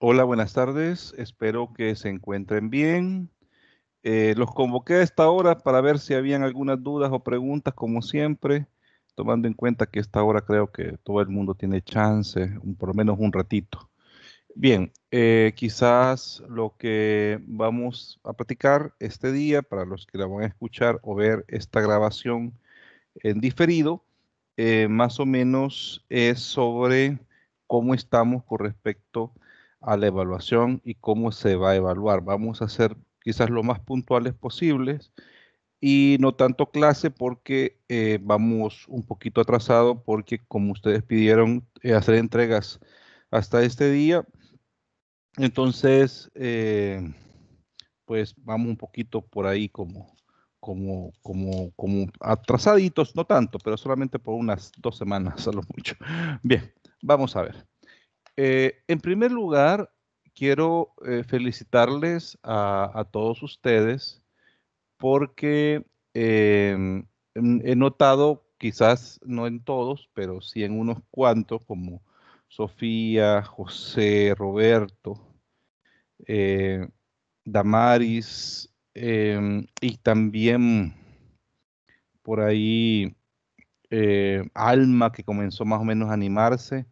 Hola, buenas tardes. Espero que se encuentren bien. Eh, los convoqué a esta hora para ver si habían algunas dudas o preguntas, como siempre, tomando en cuenta que a esta hora creo que todo el mundo tiene chance, por lo menos un ratito. Bien, eh, quizás lo que vamos a platicar este día, para los que la van a escuchar o ver esta grabación en diferido, eh, más o menos es sobre cómo estamos con respecto a a la evaluación y cómo se va a evaluar. Vamos a ser quizás lo más puntuales posibles y no tanto clase porque eh, vamos un poquito atrasado porque como ustedes pidieron eh, hacer entregas hasta este día, entonces eh, pues vamos un poquito por ahí como, como, como, como atrasaditos, no tanto, pero solamente por unas dos semanas a lo mucho. Bien, vamos a ver. Eh, en primer lugar, quiero eh, felicitarles a, todos ustedes porque em, he notado, quizás no en todos, pero sí en unos cuantos, como Sofía, José, Roberto, eh, Damaris, em, y también por ahí Alma, que comenzó más o menos a animarse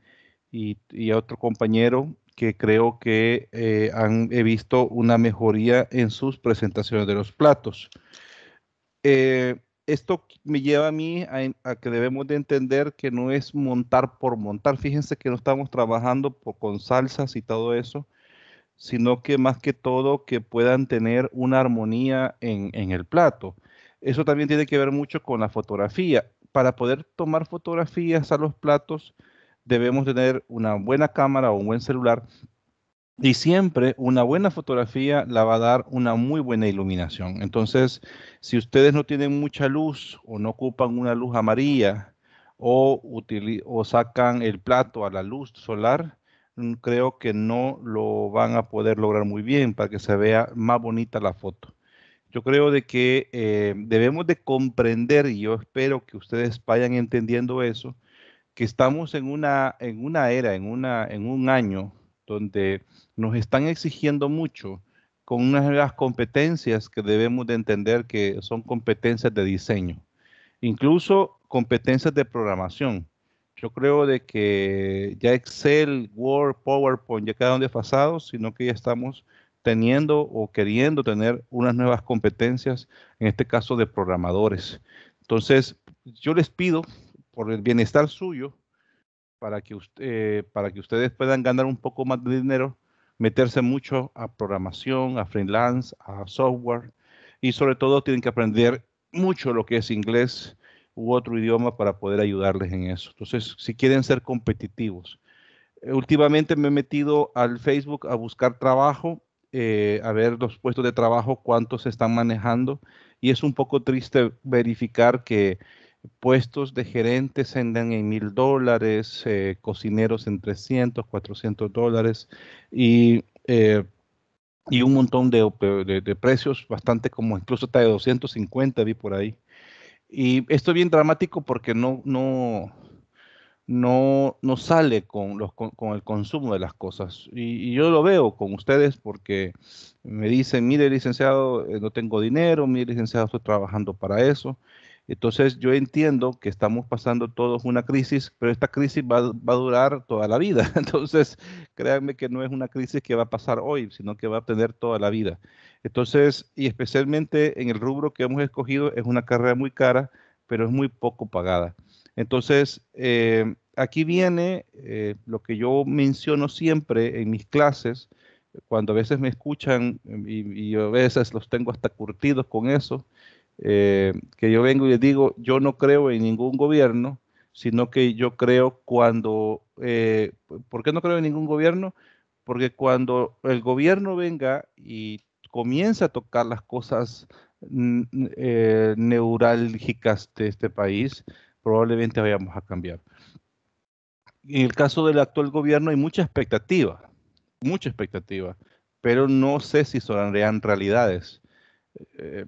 y, y otro compañero que creo que eh, han, he visto una mejoría en sus presentaciones de los platos. Eh, esto me lleva a mí a, que debemos de entender que no es montar por montar. Fíjense que no estamos trabajando con salsas y todo eso, sino que más que todo que puedan tener una armonía en el plato. Eso también tiene que ver mucho con la fotografía. Para poder tomar fotografías a los platos, debemos tener una buena cámara o un buen celular y siempre una buena fotografía la va a dar una muy buena iluminación. Entonces, si ustedes no tienen mucha luz o no ocupan una luz amarilla o, o sacan el plato a la luz solar, mm, creo que no lo van a poder lograr muy bien para que se vea más bonita la foto. Yo creo de que eh, debemos de comprender y yo espero que ustedes vayan entendiendo eso, que estamos en una, en una era, en, una, en un año donde nos están exigiendo mucho con unas nuevas competencias que debemos de entender que son competencias de diseño, incluso competencias de programación. Yo creo de que ya Excel, Word, PowerPoint ya quedaron desfasados, sino que ya estamos teniendo o queriendo tener unas nuevas competencias, en este caso de programadores. Entonces, yo les pido por el bienestar suyo, para que, eh, para que ustedes puedan ganar un poco más de dinero, meterse mucho a programación, a freelance, a software y sobre todo tienen que aprender mucho lo que es inglés u otro idioma para poder ayudarles en eso. Entonces, si quieren ser competitivos. Eh, últimamente me he metido al Facebook a buscar trabajo, eh, a ver los puestos de trabajo, cuántos se están manejando, y es un poco triste verificar que puestos de gerentes andan en mil dólares, eh, cocineros en 300, 400 dólares y, eh, y un montón de, de, precios bastante como incluso hasta de 250 vi por ahí. Y esto es bien dramático porque no, no, no, no sale con, los, con, con, el consumo de las cosas. Y, y, yo lo veo con ustedes porque me dicen, mire licenciado, eh, no tengo dinero, mire licenciado, estoy trabajando para eso. Entonces yo entiendo que estamos pasando todos una crisis, pero esta crisis va, a durar toda la vida. Entonces créanme que no es una crisis que va a pasar hoy, sino que va a tener toda la vida. Entonces, y especialmente en el rubro que hemos escogido, es una carrera muy cara, pero es muy poco pagada. Entonces, eh, aquí viene eh, lo que yo menciono siempre en mis clases, cuando a veces me escuchan em, y, a veces los tengo hasta curtidos con eso, eh, que yo vengo y les digo, yo no creo en ningún gobierno, sino que yo creo cuando, eh, ¿por qué no creo en ningún gobierno? Porque cuando el gobierno venga y comienza a tocar las cosas eh, neurálgicas de este país, probablemente vayamos a cambiar. En el caso del actual gobierno hay mucha expectativa, mucha expectativa, pero no sé si son realidades. Eh,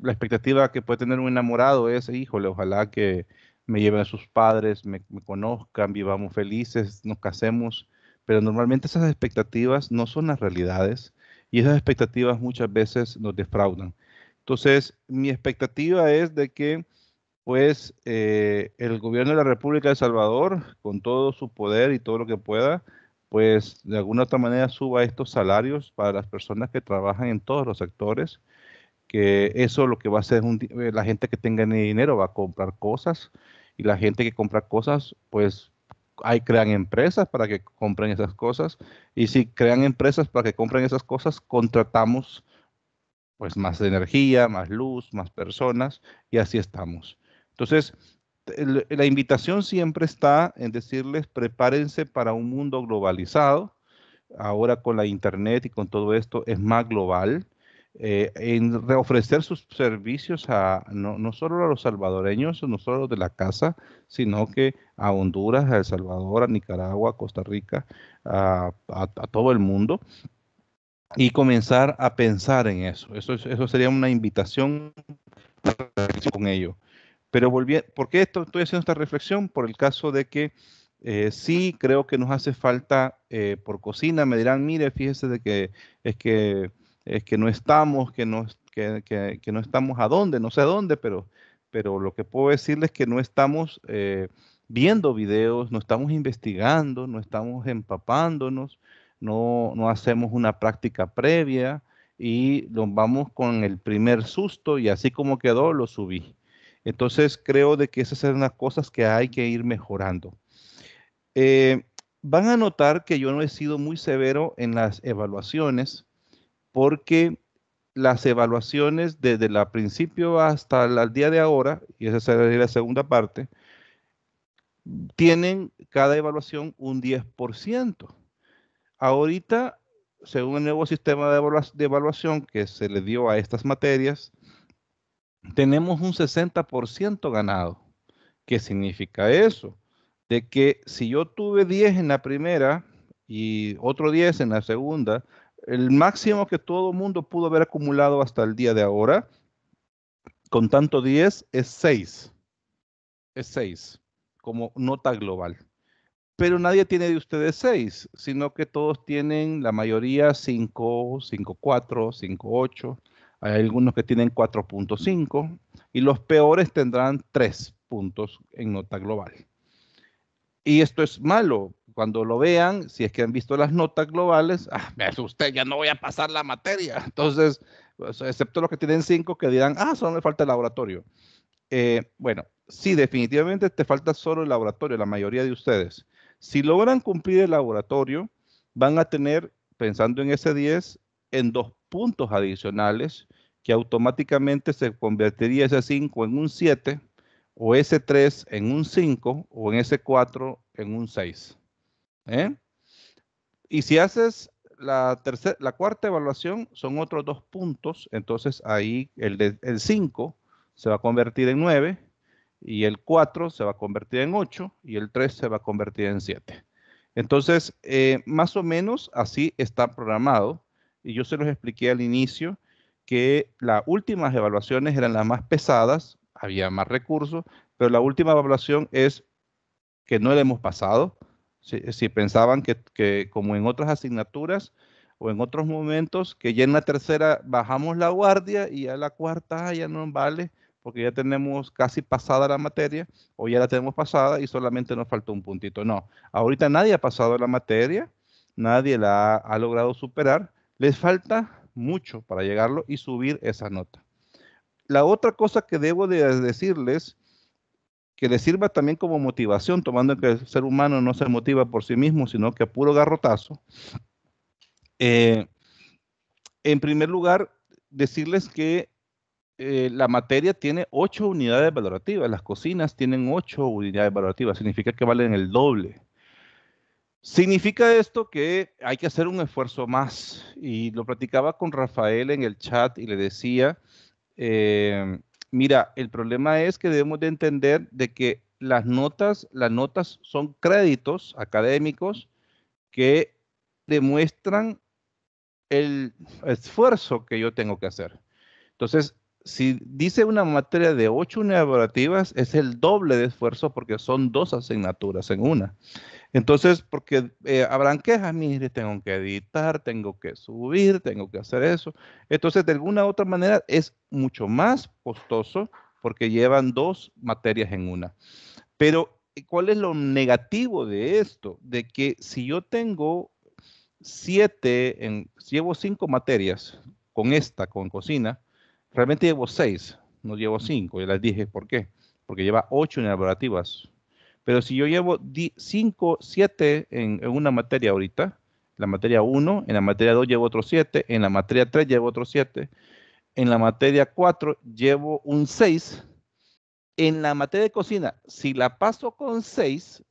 la expectativa que puede tener un enamorado es, híjole, ojalá que me lleven a sus padres, me, conozcan, vivamos felices, nos casemos, pero normalmente esas expectativas no son las realidades y esas expectativas muchas veces nos defraudan. Entonces, mi expectativa es de que pues eh, el gobierno de la República de Salvador, con todo su poder y todo lo que pueda, pues de alguna otra manera suba estos salarios para las personas que trabajan en todos los sectores, que eso lo que va a hacer eh, la gente que tenga dinero va a comprar cosas y la gente que compra cosas, pues ahí crean empresas para que compren esas cosas y si crean empresas para que compren esas cosas, contratamos pues más energía, más luz, más personas y así estamos. Entonces, la invitación siempre está en decirles prepárense para un mundo globalizado. Ahora con la internet y con todo esto es más global. Eh, en ofrecer sus servicios a no, solo a los salvadoreños, no solo los de la casa, sino que a Honduras, a El Salvador, a Nicaragua, a Costa Rica, a, todo el mundo y comenzar a pensar en eso. Eso, eso sería una invitación con ello. Pero volviendo, ¿por qué estoy haciendo esta reflexión? Por el caso de que eh, sí creo que nos hace falta eh, por cocina, me dirán, mire, fíjese de que es que, es que no estamos, que no, no estamos a dónde, no sé a dónde, pero, pero lo que puedo decirles es que no estamos eh, viendo videos, no estamos investigando, no estamos empapándonos, no, no hacemos una práctica previa y nos vamos con el primer susto y así como quedó, lo subí. Entonces creo de que esas son las cosas que hay que ir mejorando. Eh, van a notar que yo no he sido muy severo en las evaluaciones porque las evaluaciones desde el principio hasta el día de ahora, y esa sería la segunda parte, tienen cada evaluación un 10%. Ahorita, según el nuevo sistema de evaluación que se le dio a estas materias, tenemos un 60% ganado. ¿Qué significa eso? De que si yo tuve 10 en la primera y otro 10 en la segunda, el máximo que todo mundo pudo haber acumulado hasta el día de ahora, con tanto 10, es 6. Es 6, como nota global. Pero nadie tiene de ustedes 6, sino que todos tienen, la mayoría, 5, 5, 4, 5, 8 hay algunos que tienen 4.5 y los peores tendrán 3 puntos en nota global. Y esto es malo. Cuando lo vean, si es que han visto las notas globales, ah, me asusté, ya no voy a pasar la materia. Entonces, pues, excepto los que tienen 5 que dirán, ah, solo me falta el laboratorio. Eh, bueno, sí, definitivamente te falta solo el laboratorio, la mayoría de ustedes. Si logran cumplir el laboratorio, van a tener, pensando en ese 10, en dos puntos adicionales que automáticamente se convertiría ese 5 en un 7, o ese 3 en un 5, o en ese 4 en un 6. ¿eh? Y si haces la, la cuarta evaluación, son otros dos puntos, entonces ahí el, el 5 se va a convertir en 9, y el 4 se va a convertir en 8, y el 3 se va a convertir en 7. Entonces, eh, más o menos así está programado, y yo se los expliqué al inicio, que las últimas evaluaciones eran las más pesadas, había más recursos, pero la última evaluación es que no le hemos pasado. Si, pensaban que, como en otras asignaturas o en otros momentos, que ya en la tercera bajamos la guardia y ya la cuarta ya no vale, porque ya tenemos casi pasada la materia o ya la tenemos pasada y solamente nos faltó un puntito. No, ahorita nadie ha pasado la materia, nadie la ha logrado superar. Les falta mucho para llegarlo y subir esa nota. La otra cosa que debo de decirles, que les sirva también como motivación, tomando en que el ser humano no se motiva por sí mismo, sino que a puro garrotazo. Eh, en primer lugar, decirles que eh, la materia tiene ocho unidades valorativas, las cocinas tienen ocho unidades valorativas, significa que valen el doble. Significa esto que hay que hacer un esfuerzo más. Y lo platicaba con Rafael en el chat y le decía, em, mira, el problema es que debemos de entender de que las notas, las notas son créditos académicos que demuestran el esfuerzo que yo tengo que hacer. Entonces, si dice una materia de ocho laborativas es el doble de esfuerzo porque son dos asignaturas en una. Entonces, porque eh, habrán quejas, mire, tengo que editar, tengo que subir, tengo que hacer eso. Entonces, de alguna u otra manera, es mucho más costoso porque llevan dos materias en una. Pero, eh, ¿cuál es lo negativo de esto? De que si yo tengo siete, en, llevo cinco materias con esta, con cocina, realmente llevo seis, no llevo cinco, ya les dije por qué, porque lleva ocho en elaborativas. Pero si yo llevo 5, 7 en, una materia ahorita, la materia 1, en la materia 2 llevo otro 7, en la materia 3 llevo otro 7, en la materia 4 llevo un 6. En la materia de cocina, si la paso con 6,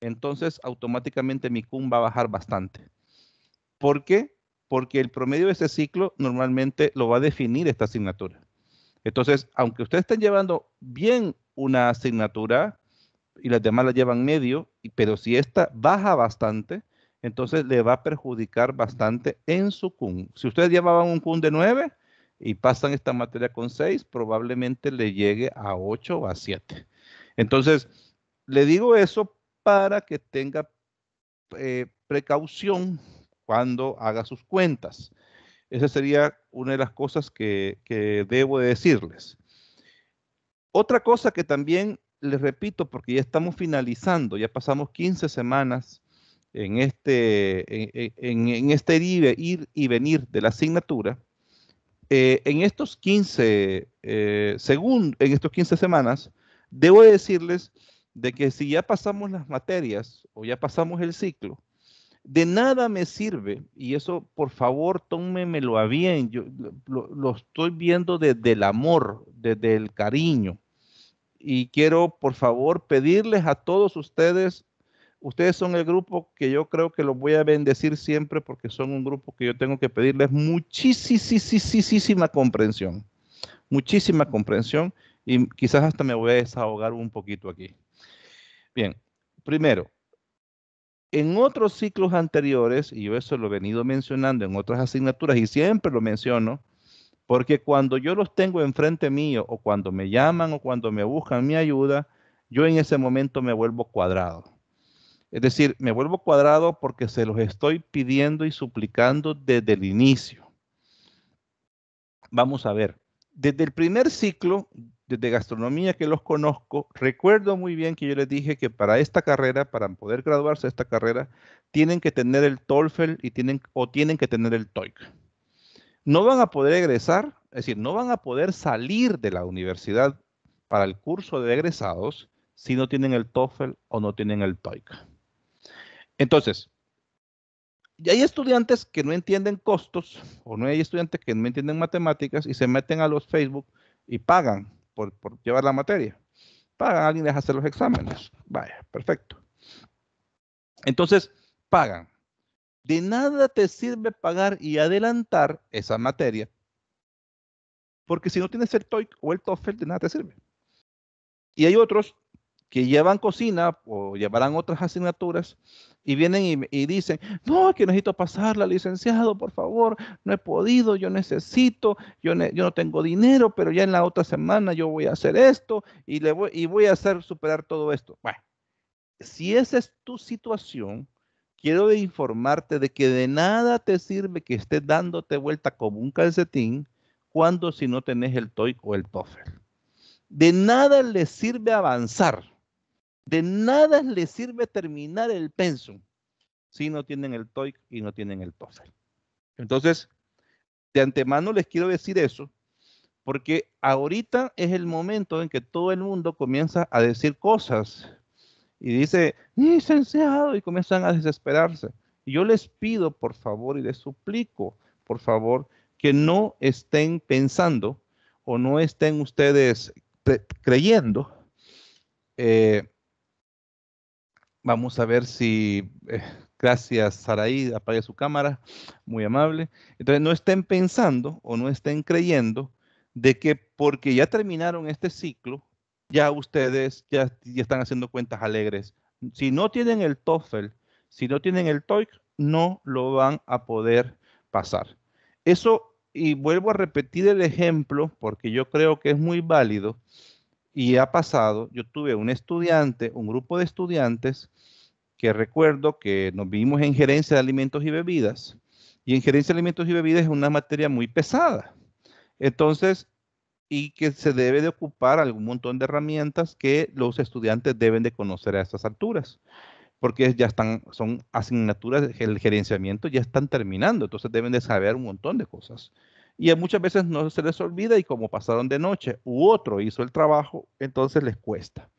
entonces automáticamente mi CUM va a bajar bastante. ¿Por qué? Porque el promedio de ese ciclo normalmente lo va a definir esta asignatura. Entonces, aunque ustedes estén llevando bien una asignatura, y las demás la llevan medio, pero si esta baja bastante, entonces le va a perjudicar bastante en su CUN. Si ustedes llevaban un CUN de 9 y pasan esta materia con 6, probablemente le llegue a 8 o a 7. Entonces, le digo eso para que tenga eh, precaución cuando haga sus cuentas. Esa sería una de las cosas que, que debo decirles. Otra cosa que también les repito, porque ya estamos finalizando, ya pasamos 15 semanas en este, en, este ir, y venir de la asignatura. Eh, en, estos 15, eh, según, en estos 15 semanas, debo decirles de que si ya pasamos las materias o ya pasamos el ciclo, de nada me sirve, y eso por favor tómemelo a bien, yo lo, lo estoy viendo desde el amor, desde el cariño, y quiero por favor pedirles a todos ustedes, ustedes son el grupo que yo creo que los voy a bendecir siempre porque son un grupo que yo tengo que pedirles muchísima comprensión, muchísima comprensión y quizás hasta me voy a desahogar un poquito aquí. Bien, primero, en otros ciclos anteriores, y yo eso lo he venido mencionando en otras asignaturas y siempre lo menciono, porque cuando yo los tengo enfrente mío, o cuando me llaman, o cuando me buscan mi ayuda, yo en ese momento me vuelvo cuadrado. Es decir, me vuelvo cuadrado porque se los estoy pidiendo y suplicando desde el inicio. Vamos a ver, desde el primer ciclo, de gastronomía que los conozco, recuerdo muy bien que yo les dije que para esta carrera, para poder graduarse de esta carrera, tienen que tener el TOEFL y tienen, o tienen que tener el TOEIC no van a poder egresar, es decir, no van a poder salir de la universidad para el curso de egresados si no tienen el TOEFL o no tienen el TOEIC. Entonces, y hay estudiantes que no entienden costos o no hay estudiantes que no entienden matemáticas y se meten a los Facebook y pagan por, llevar la materia. Pagan, alguien les hacer los exámenes. Vaya, perfecto. Entonces, pagan. De nada te sirve pagar y adelantar esa materia, porque si no tienes el TOEIC o el TOEFL, de nada te sirve. Y hay otros que llevan cocina o llevarán otras asignaturas y vienen y, dicen, no, que necesito pasarla, licenciado, por favor, no he podido, yo necesito, yo, no tengo dinero, pero ya en la otra semana yo voy a hacer esto y, le voy, y voy a hacer superar todo esto. Bueno, si esa es tu situación, quiero informarte de que de nada te sirve que estés dándote vuelta como un calcetín cuando si no tenés el TOIC o el TOEFL. De nada les sirve avanzar. De nada les sirve terminar el pensum si no tienen el toy y no tienen el TOEFL. Entonces, de antemano les quiero decir eso, porque ahorita es el momento en que todo el mundo comienza a decir cosas y dice, licenciado, y comienzan a desesperarse. yo les pido, por favor, y les suplico, por favor, que no estén pensando o no estén ustedes creyendo. Eh, vamos a ver si, eh, gracias Saraí, apague su cámara, muy amable. Entonces, no estén pensando o no estén creyendo de que porque ya terminaron este ciclo, ya ustedes ya, están haciendo cuentas alegres. Si no tienen el TOEFL, si no tienen el TOEIC, no lo van a poder pasar. Eso, y vuelvo a repetir el ejemplo, porque yo creo que es muy válido y ha pasado. Yo tuve un estudiante, un grupo de estudiantes, que recuerdo que nos vimos en gerencia de alimentos y bebidas, y en gerencia de alimentos y bebidas es una materia muy pesada. Entonces, y que se debe de ocupar algún montón de herramientas que los estudiantes deben de conocer a estas alturas, porque ya están, son asignaturas, el gerenciamiento ya están terminando, entonces deben de saber un montón de cosas. Y muchas veces no se les olvida y como pasaron de noche u otro hizo el trabajo, entonces les cuesta.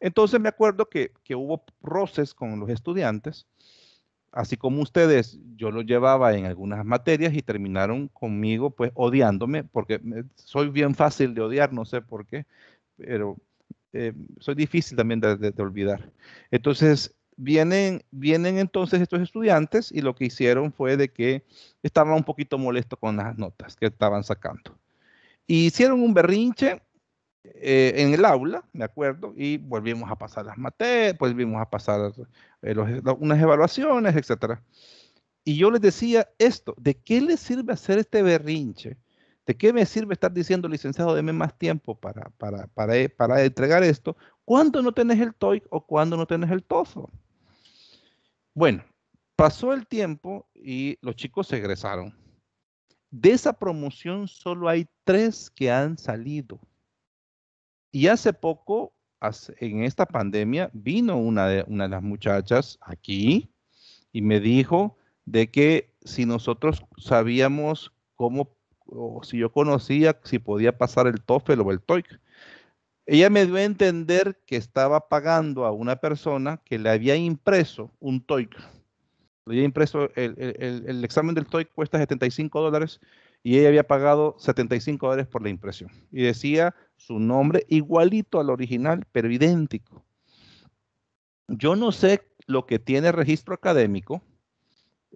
Entonces me acuerdo que, que hubo roces con los estudiantes así como ustedes, yo lo llevaba en algunas materias y terminaron conmigo pues odiándome, porque soy bien fácil de odiar, no sé por qué, pero eh, soy difícil también de, olvidar. Entonces, vienen, vienen entonces estos estudiantes y lo que hicieron fue de que estaban un poquito molestos con las notas que estaban sacando. y hicieron un berrinche eh, en el aula, me acuerdo, y volvimos a pasar las materias, volvimos a pasar eh, e, unas evaluaciones, etc. Y yo les decía esto, ¿de qué les sirve hacer este berrinche? ¿De qué me sirve estar diciendo, licenciado, déme más tiempo para, para, para, eh, para entregar esto? ¿Cuándo no tenés el TOIC o cuándo no tenés el TOEFL? Bueno, pasó el tiempo y los chicos se egresaron. De esa promoción solo hay tres que han salido. Y hace poco, en esta pandemia, vino una de, una de las muchachas aquí y me dijo de que si nosotros sabíamos cómo, o si yo conocía, si podía pasar el TOEFL o el TOEIC. Ella me dio a entender que estaba pagando a una persona que le había impreso un TOEIC. Le había impreso el, el examen del TOEIC cuesta 75 dólares y ella había pagado 75 dólares por la impresión. Y decía su nombre igualito al original, pero idéntico. Yo no sé lo que tiene registro académico,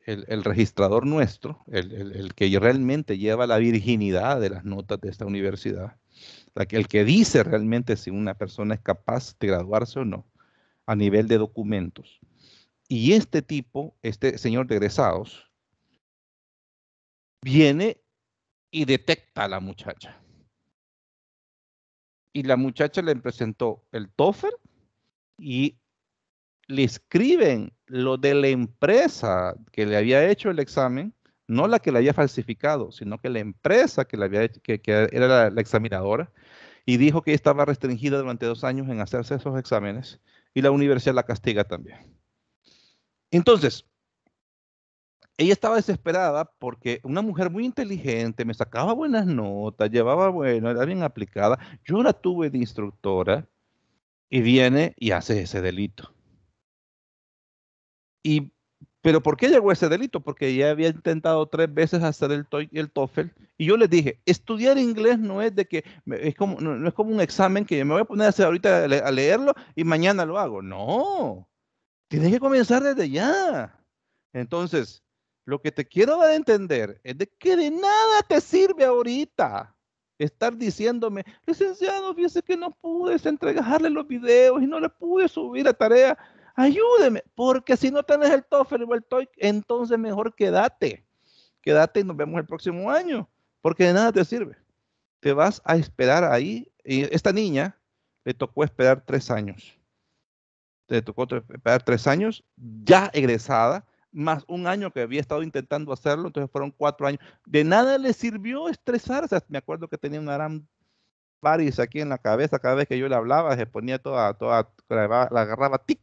el, registrador nuestro, el, que realmente lleva la virginidad de las notas de esta universidad, el que dice realmente si una persona es capaz de graduarse o no a nivel de documentos. Y este tipo, este señor de egresados, viene y detecta a la muchacha y la muchacha le presentó el TOEFL y le escriben lo de la empresa que le había hecho el examen, no la que le había falsificado, sino que la empresa que, le había que, era la, la, examinadora, y dijo que estaba restringida durante dos años en hacerse esos exámenes, y la universidad la castiga también. Entonces, ella estaba desesperada porque una mujer muy inteligente me sacaba buenas notas, llevaba bueno, era bien aplicada. Yo la tuve de instructora y viene y hace ese delito. Y, pero ¿por qué llegó ese delito? Porque ella había intentado tres veces hacer el el TOEFL. Y yo le dije, estudiar inglés no es de que, es como, no, es como un examen que me voy a poner a hacer ahorita a, a leerlo y mañana lo hago. No, tienes que comenzar desde ya. Entonces, lo que te quiero dar a entender es de que de nada te sirve ahorita estar diciéndome, licenciado, fíjese que no pude entregarle los videos y no le pude subir la tarea. Ayúdeme, porque si no tenés el TOEFL o el TOEIC, entonces mejor quédate. Quédate y nos vemos el próximo año, porque de nada te sirve. Te vas a esperar ahí. Y esta niña le tocó esperar tres años. Le tocó esperar tres años, ya egresada, más un año que había estado intentando hacerlo, entonces fueron cuatro años. De nada le sirvió estresarse. me acuerdo que tenía una gran varis aquí en la cabeza cada vez que yo le hablaba, se ponía toda, toda, la, agarraba tic.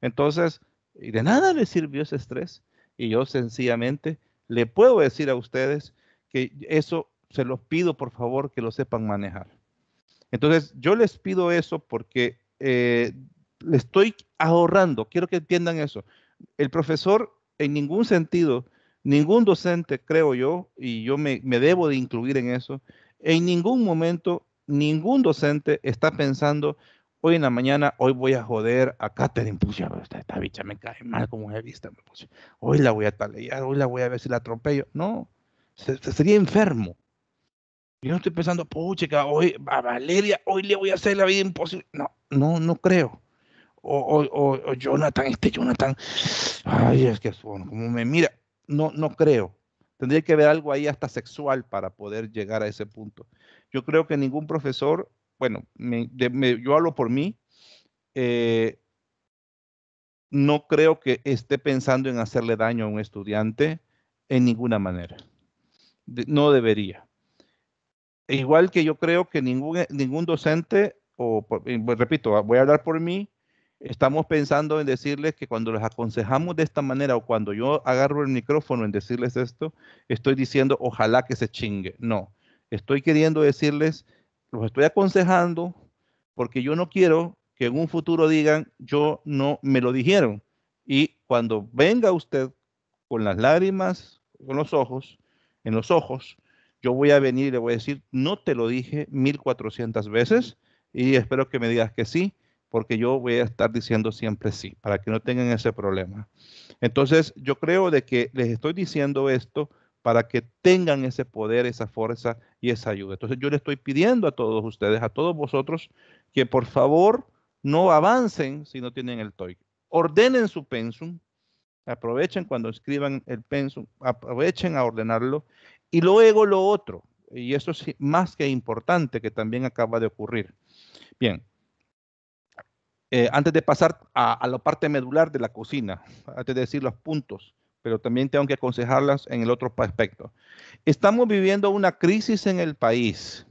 Entonces, y de nada le sirvió ese estrés. Y yo sencillamente le puedo decir a ustedes que eso se los pido por favor que lo sepan manejar. Entonces, yo les pido eso porque eh, le estoy ahorrando, quiero que entiendan eso. El profesor en ningún sentido, ningún docente, creo yo, y yo me, me debo de incluir en eso, en ningún momento, ningún docente está pensando, hoy en la mañana, hoy voy a joder a Katherine, pucha, esta, bicha me cae mal como he visto hoy la voy a talear, hoy la voy a ver si la atropello. No, sería enfermo. Yo no estoy pensando, pucha, hoy a Valeria, hoy le voy a hacer la vida imposible. No, no, no creo o, Jonathan, este Jonathan, ay, es que bueno, como me mira, no, no creo. Tendría que haber algo ahí hasta sexual para poder llegar a ese punto. Yo creo que ningún profesor, bueno, yo hablo por mí, eh, no creo que esté pensando en hacerle daño a un estudiante en ninguna manera. no debería. E igual que yo creo que ningún, ningún docente, o pues, repito, voy a hablar por mí, estamos pensando en decirles que cuando les aconsejamos de esta manera o cuando yo agarro el micrófono en decirles esto, estoy diciendo ojalá que se chingue. No, estoy queriendo decirles, los estoy aconsejando porque yo no quiero que en un futuro digan yo no me lo dijeron. Y cuando venga usted con las lágrimas, con los ojos, en los ojos, yo voy a venir y le voy a decir, no te lo dije 1400 veces y espero que me digas que sí porque yo voy a estar diciendo siempre sí, para que no tengan ese problema. Entonces, yo creo de que les estoy diciendo esto para que tengan ese poder, esa fuerza y esa ayuda. Entonces, yo les estoy pidiendo a todos ustedes, a todos vosotros, que por favor no avancen si no tienen el TOIC. Ordenen su pensum, aprovechen cuando escriban el pensum, aprovechen a ordenarlo y luego lo otro, y eso es más que importante que también acaba de ocurrir. Bien, eh, antes de pasar a, a, la parte medular de la cocina, antes de decir los puntos, pero también tengo que aconsejarlas en el otro aspecto. Estamos viviendo una crisis en el país.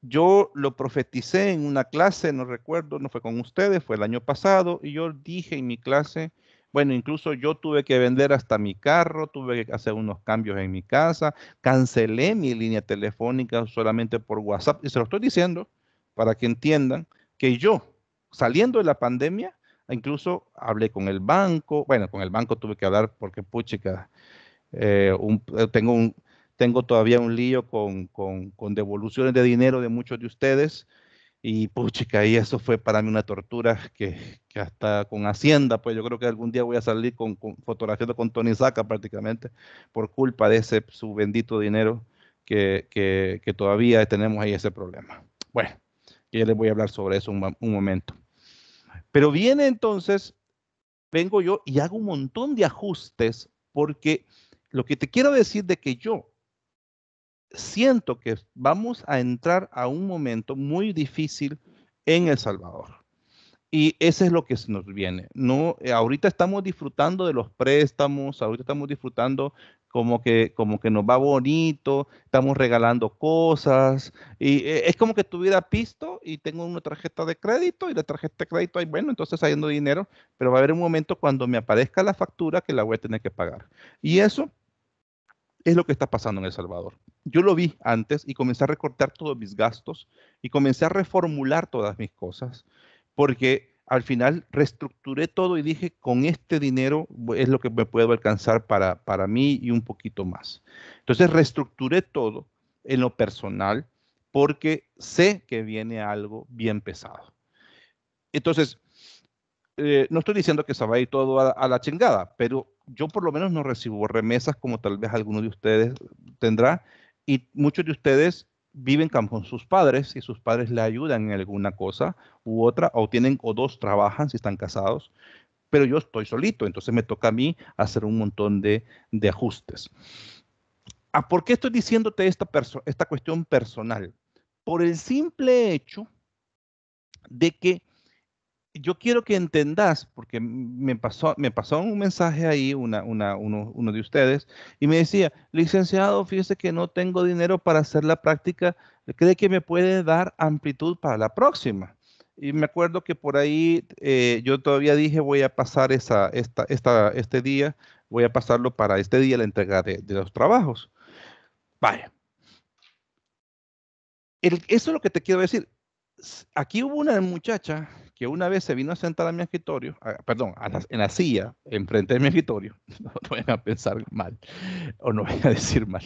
Yo lo profeticé en una clase, no recuerdo, no fue con ustedes, fue el año pasado, y yo dije en mi clase, bueno, incluso yo tuve que vender hasta mi carro, tuve que hacer unos cambios en mi casa, cancelé mi línea telefónica solamente por WhatsApp. Y se lo estoy diciendo para que entiendan que yo saliendo de la pandemia, incluso hablé con el banco, bueno, con el banco tuve que hablar porque, puchica, eh, eh, tengo, un, todavía un lío con, devoluciones de dinero de muchos de ustedes y puchica, y eso fue para mí una tortura que, hasta con Hacienda, pues yo creo que algún día voy a salir con, fotografiando con Tony Saca prácticamente por culpa de ese su bendito dinero que, todavía tenemos ahí ese problema. Bueno, yo les voy a hablar sobre eso un momento. Pero viene entonces, vengo yo y hago un montón de ajustes porque lo que te quiero decir de que yo siento que vamos a entrar a un momento muy difícil en El Salvador. Y eso es lo que nos viene. No, eh, ahorita estamos disfrutando de los préstamos, ahorita estamos disfrutando como que, como que nos va bonito, estamos regalando cosas, y eh, es como que estuviera pisto y tengo una tarjeta de crédito y la tarjeta de crédito ahí, bueno, entonces saliendo dinero, pero va a haber un momento cuando me aparezca la factura que la voy a tener que pagar. Y eso es lo que está pasando en El Salvador. Yo lo vi antes y comencé a recortar todos mis gastos y comencé a reformular todas mis cosas, porque al final reestructuré todo y dije, con este dinero es lo que me puedo alcanzar para, para mí y un poquito más. Entonces reestructuré todo en lo personal porque sé que viene algo bien pesado. Entonces, eh, no estoy diciendo que se va a ir todo a, a, la chingada, pero yo por lo menos no recibo remesas como tal vez alguno de ustedes tendrá y muchos de ustedes viven con sus padres y sus padres le ayudan en alguna cosa u otra, o tienen o dos trabajan si están casados, pero yo estoy solito, entonces me toca a mí hacer un montón de, ajustes. ¿A ah, ¿Por qué estoy diciéndote esta, esta cuestión personal? Por el simple hecho de que yo quiero que entendas, porque me pasó, me pasó un mensaje ahí, uno, de ustedes, y me decía, licenciado, fíjese que no tengo dinero para hacer la práctica, ¿cree que me puede dar amplitud para la próxima? Y me acuerdo que por ahí eh, yo todavía dije, voy a pasar esa, esta, este día, voy a pasarlo para este día la entrega de, los trabajos. Vaya. eso es lo que te quiero decir aquí hubo una muchacha que una vez se vino a sentar a mi escritorio, perdón, en la silla, enfrente de mi escritorio, no, no vayan a pensar mal, o no vayan a decir mal.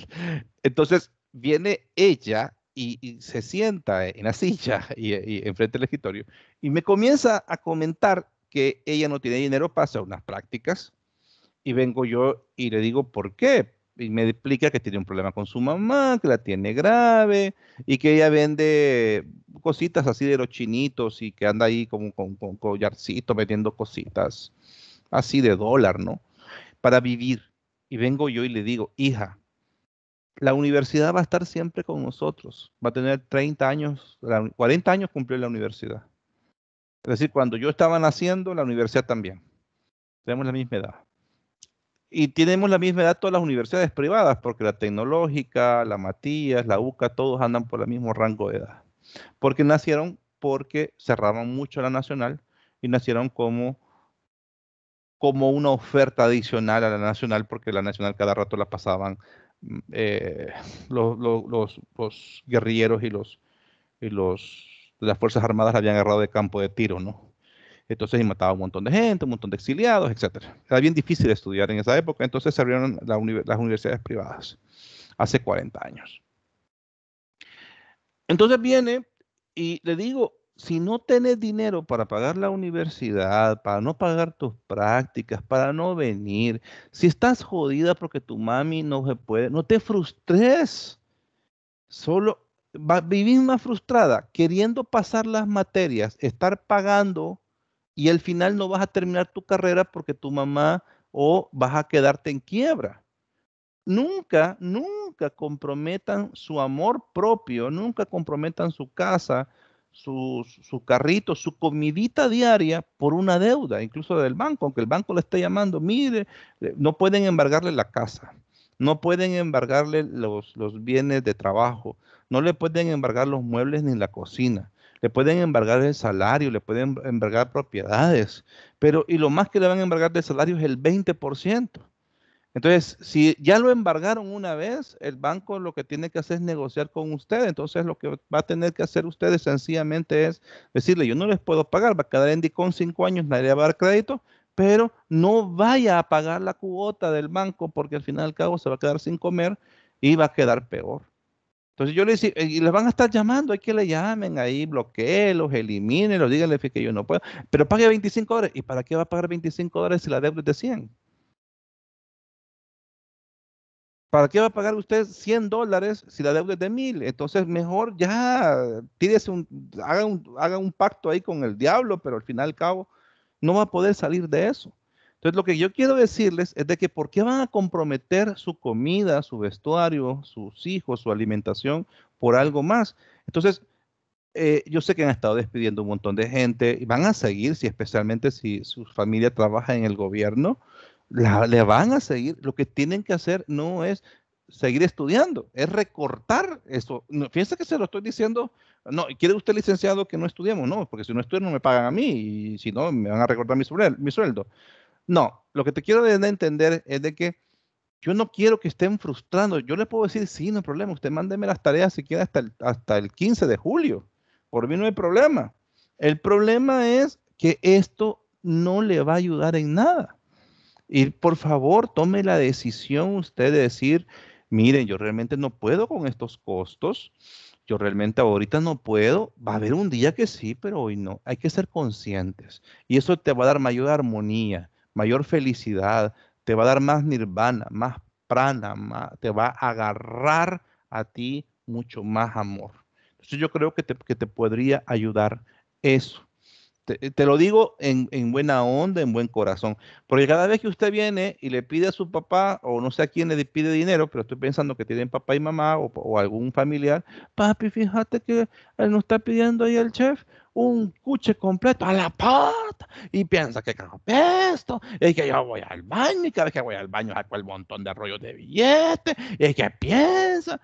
Entonces, viene ella y, se sienta en la silla y, y enfrente del escritorio y me comienza a comentar que ella no tiene dinero para hacer unas prácticas y vengo yo y le digo, ¿por qué? y me explica que tiene un problema con su mamá, que la tiene grave y que ella vende cositas así de los chinitos y que anda ahí como con, con metiendo cositas así de dólar, ¿no? Para vivir. Y vengo yo y le digo, hija, la universidad va a estar siempre con nosotros. Va a tener 30 años, 40 años cumplió la universidad. Es decir, cuando yo estaba naciendo, la universidad también. Tenemos la misma edad y tenemos la misma edad todas las universidades privadas, porque la tecnológica, la Matías, la UCA, todos andan por el mismo rango de edad. Porque nacieron porque cerraron mucho la nacional y nacieron como, como una oferta adicional a la nacional, porque la nacional cada rato la pasaban mm, eh, los, los, guerrilleros y los, y los las Fuerzas Armadas la habían agarrado de campo de tiro, ¿no? entonces y mataba a un montón de gente, un montón de exiliados, etc. Era bien difícil estudiar en esa época, entonces se abrieron las universidades privadas hace 40 años. Entonces viene y le digo, si no tenés dinero para pagar la universidad, para no pagar tus prácticas, para no venir, si estás jodida porque tu mami no se puede, no te frustres. Solo vivís más frustrada queriendo pasar las materias, estar pagando y al final no vas a terminar tu carrera porque tu mamá o vas a quedarte en quiebra. Nunca, nunca comprometan su amor propio, nunca comprometan su casa, su, carrito, su comidita diaria por una deuda, incluso del banco, aunque el banco le esté llamando, mire, eh, no pueden embargarle la casa, no pueden embargarle los bienes de trabajo, no le pueden embargar los muebles ni la cocina le pueden embargar el salario, le pueden embargar propiedades, pero y lo más que le van a embargar del salario es el 20%. Entonces, si ya lo embargaron una vez, el banco lo que tiene que hacer es negociar con usted. Entonces, lo que va a tener que hacer ustedes sencillamente es decirle, yo no les puedo pagar, va a quedar en DICON cinco años, nadie va a dar crédito, pero no vaya a pagar la cuota del banco porque al final al cabo se va a quedar sin comer y va a quedar peor. Entonces yo le dije eh, y le van a estar llamando, hay que le llamen ahí, elimine, los díganle que yo no puedo, pero pague 25 dólares. ¿Y para qué va a pagar 25 dólares si la deuda es de 100? ¿Para qué va a pagar usted 100 dólares si la deuda es de 1000? Entonces mejor ya tírese un haga, un, pacto ahí con el diablo, pero al final y al cabo no va a poder salir de eso. Entonces, lo que yo quiero decirles es de que por qué van a comprometer su comida, su vestuario, sus hijos, su alimentación por algo más. Entonces, eh, yo sé que han estado despidiendo un montón de gente y van a seguir, si especialmente si su familia trabaja en el gobierno, le van a seguir. Lo que tienen que hacer no es seguir estudiando, es recortar eso. fíjense que se lo estoy diciendo, no, ¿quiere usted licenciado que no estudiemos? No, porque si no estudio no me pagan a mí y si no me van a recortar Mi sueldo. No, lo que te quiero entender es de que yo no quiero que estén frustrando. Yo les puedo decir, sí, no hay problema, usted mándeme las tareas si quiere hasta el, hasta el 15 de julio. Por mí no hay problema. El problema es que esto no le va a ayudar en nada. Y por favor, tome la decisión usted de decir, miren, yo realmente no puedo con estos costos, yo realmente ahorita no puedo, va a haber un día que sí, pero hoy no. Hay que ser conscientes. Y eso te va a dar mayor armonía, mayor felicidad, te va a dar más nirvana, más prana, te va a agarrar a ti mucho más amor. Entonces yo creo que te, podría ayudar eso. Te, eh, lo digo en, buena onda, en buen corazón. Porque cada vez que usted viene y le pide a su papá, o no sé a quién le pide dinero, pero estoy pensando que tienen papá y mamá o, algún familiar, papi, fíjate que él eh, no está pidiendo ahí al chef un cuche completo a la pata y piensa que esto y que yo voy al baño y cada vez que voy al baño saco el montón de rollos de billetes y que piensa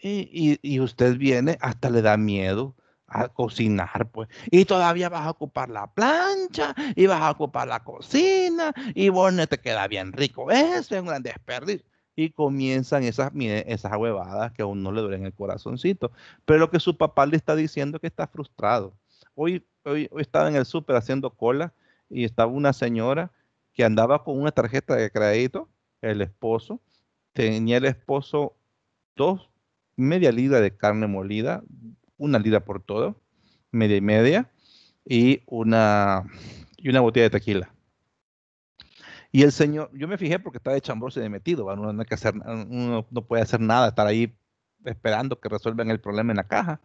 y, usted viene hasta le da miedo a cocinar, pues. Y todavía vas a ocupar la plancha y vas a ocupar la cocina y vos no te queda bien rico. Eso es un gran desperdicio. Y comienzan esas, esas huevadas que aún no le duelen el corazoncito. Pero lo que su papá le está diciendo es que está frustrado. Hoy, estaba en el súper haciendo cola y estaba una señora que andaba con una tarjeta de crédito, el esposo. Tenía el esposo dos, media libra de carne molida, una libra por todo, media y media, y una, y una botella de tequila. Y el señor, yo me fijé porque estaba de chambroso y de metido, uno no puede hacer nada, estar ahí esperando que resuelvan el problema en la caja.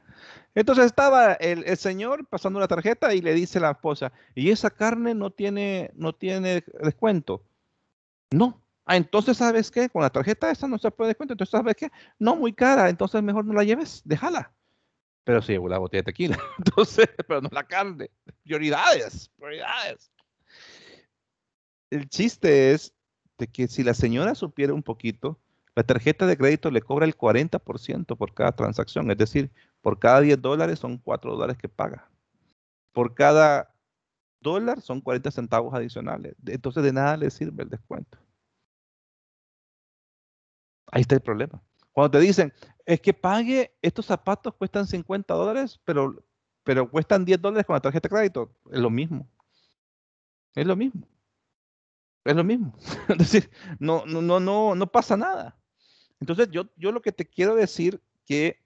Entonces estaba el, señor pasando la tarjeta y le dice la esposa, ¿y esa carne no tiene, no tiene descuento? No. Ah, entonces, ¿sabes qué? Con la tarjeta esa no se puede descuento. Entonces, ¿sabes qué? No, muy cara. Entonces, mejor no la lleves. Déjala. Pero sí llevó la botella de tequila. Entonces, pero no la carne. Prioridades. Prioridades. El chiste es de que si la señora supiera un poquito, la tarjeta de crédito le cobra el 40% por cada transacción, es decir, por cada 10 dólares son 4 dólares que paga. Por cada dólar son 40 centavos adicionales. Entonces de nada le sirve el descuento. Ahí está el problema. Cuando te dicen, es que pague, estos zapatos cuestan 50 dólares, pero, pero cuestan 10 dólares con la tarjeta de crédito, es lo mismo. Es lo mismo. Es lo mismo. es decir, no, no, no, no pasa nada. Entonces, yo, yo lo que te quiero decir que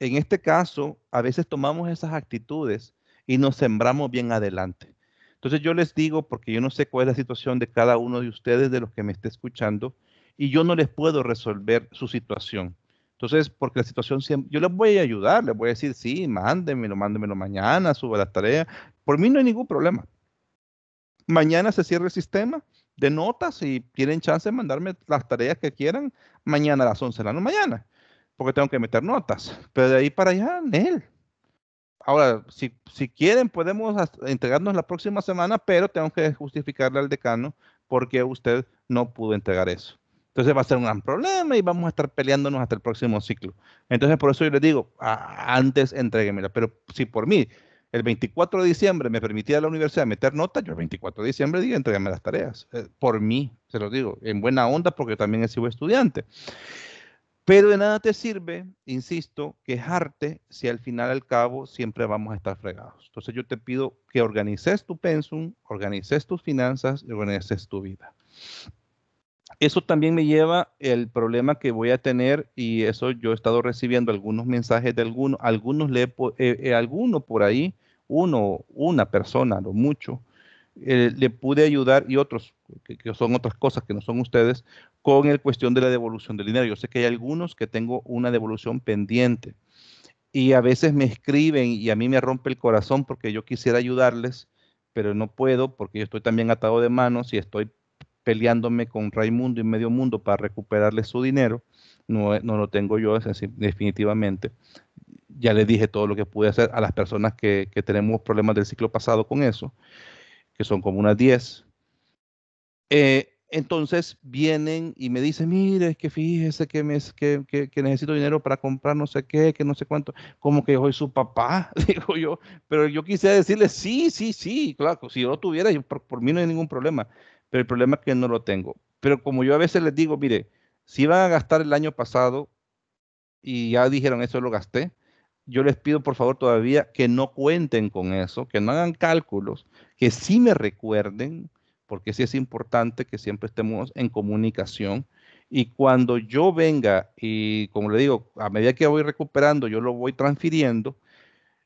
en este caso, a veces tomamos esas actitudes y nos sembramos bien adelante. Entonces yo les digo, porque yo no sé cuál es la situación de cada uno de ustedes, de los que me esté escuchando, y yo no les puedo resolver su situación. Entonces, porque la situación siempre, yo les voy a ayudar, les voy a decir, sí, mándenmelo, mándenmelo mañana, suba la tarea Por mí no hay ningún problema. Mañana se cierra el sistema, de notas y tienen chance de mandarme las tareas que quieran mañana a las 11 de la mañana, porque tengo que meter notas. Pero de ahí para allá, él. Ahora, si, si quieren, podemos entregarnos la próxima semana, pero tengo que justificarle al decano porque usted no pudo entregar eso. Entonces va a ser un gran problema y vamos a estar peleándonos hasta el próximo ciclo. Entonces, por eso yo les digo, antes entréguemela. Pero si por mí el 24 de diciembre me permitía la universidad meter notas, yo el 24 de diciembre dije, entregarme las tareas, eh, por mí, se lo digo, en buena onda porque también he sido estudiante. Pero de nada te sirve, insisto, quejarte si al final al cabo siempre vamos a estar fregados. Entonces yo te pido que organices tu pensum, organices tus finanzas y organices tu vida. Eso también me lleva el problema que voy a tener y eso yo he estado recibiendo algunos mensajes de algunos, algunos le eh, eh, alguno por ahí uno, una persona, lo mucho, eh, le pude ayudar y otros, que, son otras cosas que no son ustedes, con el cuestión de la devolución del dinero. Yo sé que hay algunos que tengo una devolución pendiente y a veces me escriben y a mí me rompe el corazón porque yo quisiera ayudarles, pero no puedo porque yo estoy también atado de manos y estoy peleándome con Raimundo y Medio Mundo para recuperarles su dinero. No, no lo tengo yo, es definitivamente ya le dije todo lo que pude hacer a las personas que, que tenemos problemas del ciclo pasado con eso, que son como unas 10. Eh, entonces vienen y me dicen, mire, es que fíjese que, me, que, que, necesito dinero para comprar no sé qué, que no sé cuánto, como que yo soy su papá, digo yo, pero yo quisiera decirles, sí, sí, sí, claro, si yo lo tuviera, yo, por, por, mí no hay ningún problema, pero el problema es que no lo tengo. Pero como yo a veces les digo, mire, si van a gastar el año pasado y ya dijeron, eso lo gasté, yo les pido por favor todavía que no cuenten con eso, que no hagan cálculos, que sí me recuerden, porque sí es importante que siempre estemos en comunicación. Y cuando yo venga y, como le digo, a medida que voy recuperando, yo lo voy transfiriendo,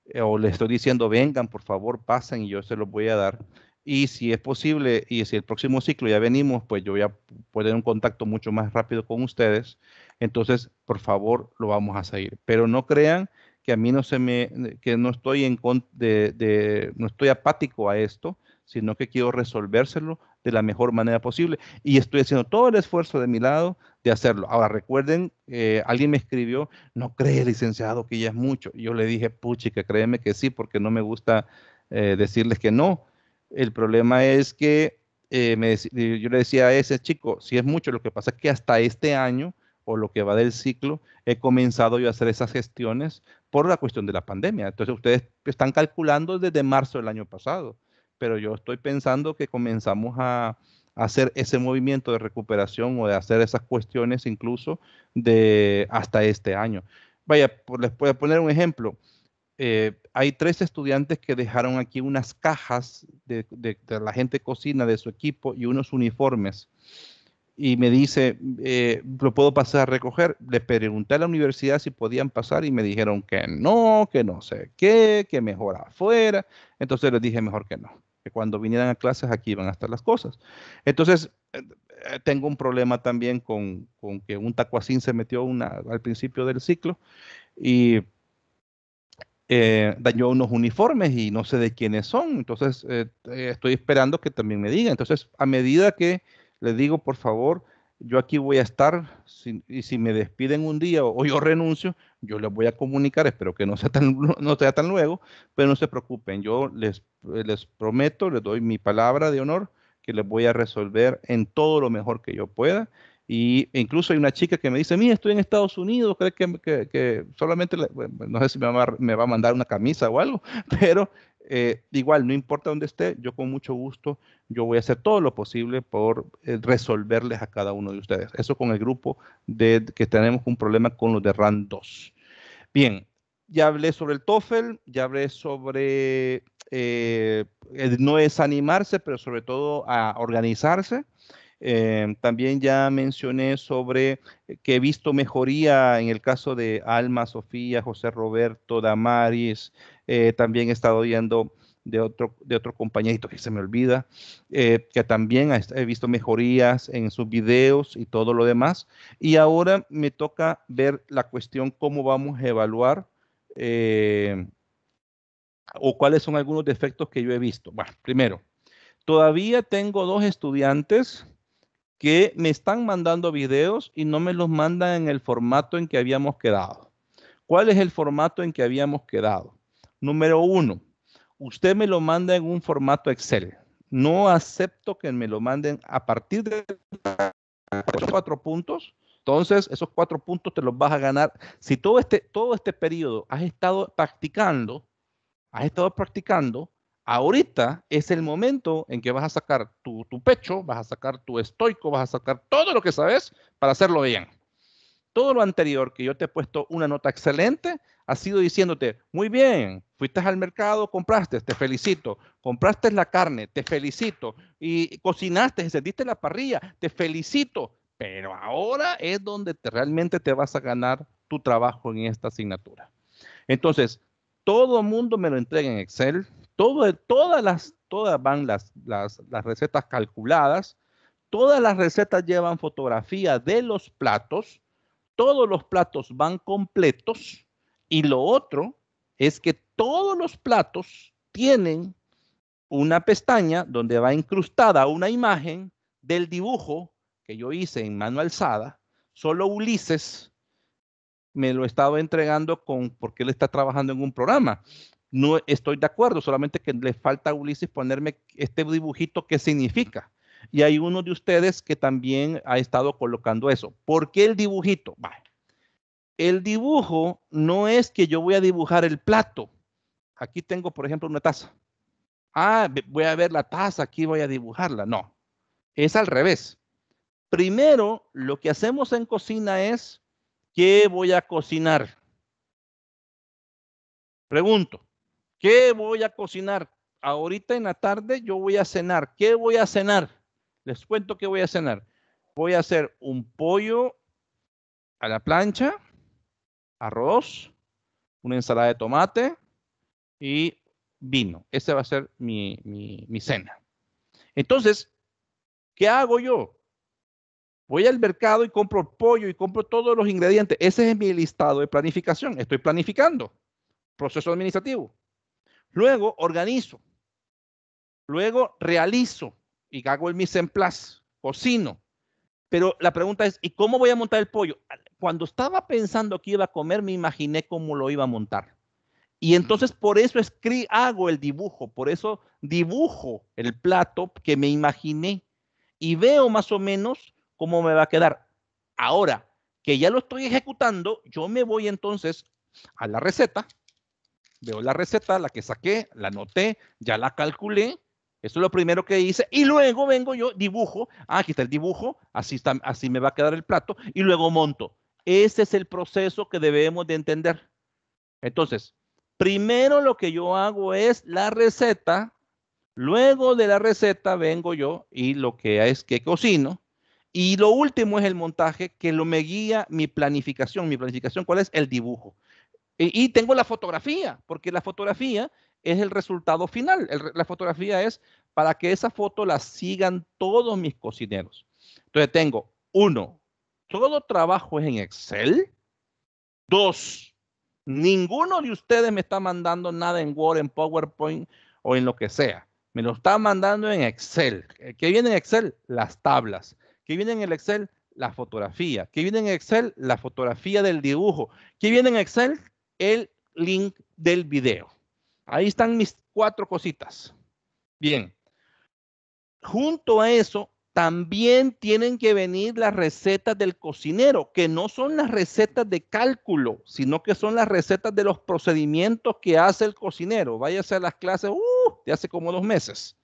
eh, o le estoy diciendo, vengan, por favor, pasen y yo se los voy a dar. Y si es posible, y si el próximo ciclo ya venimos, pues yo voy a tener un contacto mucho más rápido con ustedes. Entonces, por favor, lo vamos a seguir. Pero no crean que a mí no se me, eh, que no estoy en de, no estoy apático a esto, sino que quiero resolvérselo de la mejor manera posible. Y estoy haciendo todo el esfuerzo de mi lado de hacerlo. Ahora recuerden, eh, alguien me escribió, no cree, licenciado, que ya es mucho. yo le dije, puchi, que créeme que sí, porque no me gusta eh, decirles que no. El problema es que yo le decía a ese chico, si es mucho, lo que pasa es que hasta este año o lo que va del ciclo, he comenzado yo a hacer esas gestiones por la cuestión de la pandemia. Entonces ustedes están calculando desde marzo del año pasado, pero yo estoy pensando que comenzamos a, hacer ese movimiento de recuperación o de hacer esas cuestiones incluso de hasta este año. Vaya, les voy poner un ejemplo. Eh, hay tres estudiantes que dejaron aquí unas cajas de, de la gente cocina de su equipo y unos uniformes y me dice, eh, ¿lo puedo pasar a recoger? Le pregunté a la universidad si podían pasar y me dijeron que no, que no sé qué, que mejor afuera. Entonces les dije mejor que no, que cuando vinieran a clases aquí iban a estar las cosas. Entonces eh, eh, tengo un problema también con, que un tacuacín se metió una, al principio del ciclo y dañó unos uniformes y no sé de quiénes son. Entonces estoy esperando que también me digan. Entonces a medida que les digo, por favor, yo aquí voy a estar y si me despiden un día o, yo renuncio, yo les voy a comunicar, espero que no sea tan, no sea tan luego, pero no se preocupen, yo les, eh, les prometo, les doy mi palabra de honor que les voy a resolver en todo lo mejor que yo pueda. Y incluso hay una chica que me dice, mira, estoy en Estados Unidos, creo que, que, solamente, no sé si me va, me va, a mandar una camisa o algo, pero eh, igual, no importa dónde esté, yo con mucho gusto, yo voy a hacer todo lo posible por eh, resolverles a cada uno de ustedes. Eso con el grupo de que tenemos un problema con los de RAN 2. Bien, ya hablé sobre el TOEFL, ya hablé sobre eh, no no animarse, pero sobre todo a organizarse. también ya mencioné sobre que he visto mejoría en el caso de Alma, Sofía, José Roberto, Damaris, eh, también he estado oyendo de otro, de otro compañerito que se me olvida, eh, que también he visto mejorías en sus videos y todo lo demás. Y ahora me toca ver la cuestión cómo vamos a evaluar eh, o cuáles son algunos defectos que yo he visto. Bueno, primero, todavía tengo dos estudiantes que me están mandando videos y no me los mandan en el formato en que habíamos quedado. ¿Cuál es el formato en que habíamos quedado? Número uno, usted me lo manda en un formato Excel. No acepto que me lo manden a partir de cuatro puntos. Entonces, esos cuatro puntos te los vas a ganar. Si todo este, todo este periodo has estado practicando, has estado practicando, ahorita es el momento en que vas a sacar tu, tu pecho, vas a sacar tu estoico, vas a sacar todo lo que sabes para hacerlo bien. Todo lo anterior que yo te he puesto una nota excelente, ha sido diciéndote, muy bien, fuiste al mercado, compraste, te felicito, compraste la carne, te felicito, y cocinaste, sentiste la parrilla, te felicito, pero ahora es donde realmente te vas a ganar tu trabajo en esta asignatura. Entonces, todo mundo me lo entrega en Excel, todo, todas, las, todas van las, las, las recetas calculadas, todas las recetas llevan fotografía de los platos, todos los platos van completos, y lo otro es que todos los platos tienen una pestaña donde va incrustada una imagen del dibujo que yo hice en mano alzada. Solo Ulises me lo estaba entregando con porque él está trabajando en un programa. No estoy de acuerdo, solamente que le falta a Ulises ponerme este dibujito qué significa. Y hay uno de ustedes que también ha estado colocando eso. ¿Por qué el dibujito? va el dibujo no es que yo voy a dibujar el plato. Aquí tengo, por ejemplo, una taza. Ah, voy a ver la taza, aquí voy a dibujarla. No, es al revés. Primero, lo que hacemos en cocina es, ¿qué voy a cocinar? Pregunto, ¿qué voy a cocinar? Ahorita en la tarde yo voy a cenar. ¿Qué voy a cenar? Les cuento qué voy a cenar. Voy a hacer un pollo a la plancha arroz, una ensalada de tomate y vino. Esa va a ser mi, cena. Entonces, ¿qué hago yo? Voy al mercado y compro pollo y compro todos los ingredientes. Ese es mi listado de planificación. Estoy planificando. Proceso administrativo. Luego organizo. Luego realizo y hago el mise en place. Cocino. Pero la pregunta es, ¿y cómo voy a montar el pollo? cuando estaba pensando que iba a comer, me imaginé cómo lo iba a montar. Y entonces por eso escri hago el dibujo, por eso dibujo el plato que me imaginé y veo más o menos cómo me va a quedar. Ahora que ya lo estoy ejecutando, yo me voy entonces a la receta, veo la receta, la que saqué, la anoté, ya la calculé, eso es lo primero que hice. Y luego vengo yo, dibujo. Ah, aquí está el dibujo. Así, está, así me va a quedar el plato. Y luego monto. Ese es el proceso que debemos de entender. Entonces, primero lo que yo hago es la receta, luego de la receta vengo yo y lo que es que cocino, y lo último es el montaje que lo me guía mi planificación. Mi planificación, ¿cuál es? El dibujo. Y, tengo la fotografía, porque la fotografía es el resultado final. la fotografía es para que esa foto la sigan todos mis cocineros. Entonces tengo, uno, todo trabajo es en Excel. Dos, ninguno de ustedes me está mandando nada en Word, en PowerPoint o en lo que sea. Me lo está mandando en Excel. Eh, ¿Qué viene en Excel? Las tablas. ¿Qué viene en el Excel? La fotografía. ¿Qué viene en Excel? La fotografía del dibujo. ¿Qué viene en Excel? El link del video. Ahí están mis cuatro cositas. Bien. Junto a eso, también tienen que venir las recetas del cocinero, que no son las recetas de cálculo, sino que son las recetas de los procedimientos que hace el cocinero. Váyase a las clases uh, de hace como dos meses.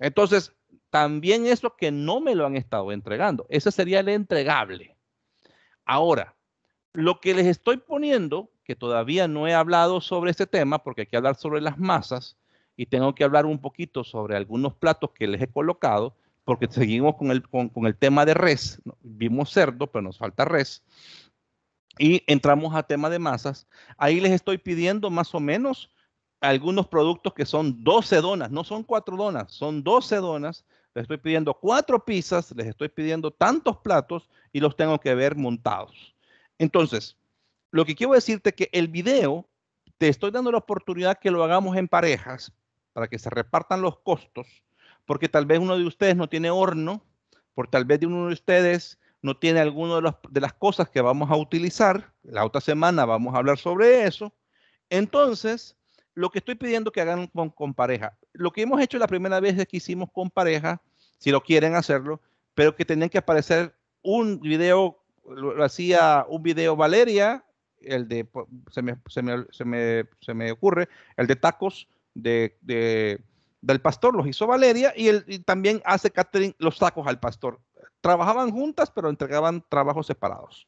Entonces, también eso que no me lo han estado entregando. Ese sería el entregable. Ahora, lo que les estoy poniendo, que todavía no he hablado sobre este tema, porque hay que hablar sobre las masas y tengo que hablar un poquito sobre algunos platos que les he colocado, porque seguimos con el, tema de res. Vimos cerdo, pero nos falta res. Y entramos a tema de masas. Ahí les estoy pidiendo más o menos algunos productos que son 12 donas, no son 4 donas, son 12 donas. Les estoy pidiendo 4 pizzas, les estoy pidiendo tantos platos y los tengo que ver montados. Entonces, lo que quiero decirte es que el video, te estoy dando la oportunidad que lo hagamos en parejas para que se repartan los costos porque tal vez uno de ustedes no tiene horno, por tal vez uno de ustedes no tiene alguna de, las cosas que vamos a utilizar. La otra semana vamos a hablar sobre eso. Entonces, lo que estoy pidiendo que hagan con, pareja. Lo que hemos hecho la primera vez es que hicimos con pareja, si lo quieren hacerlo, pero que tenían que aparecer un video, lo, hacía un video Valeria, el de, se me, ocurre, el de tacos de del pastor los hizo Valeria y, él, también hace Catherine los sacos al pastor. Trabajaban juntas, pero entregaban trabajos separados.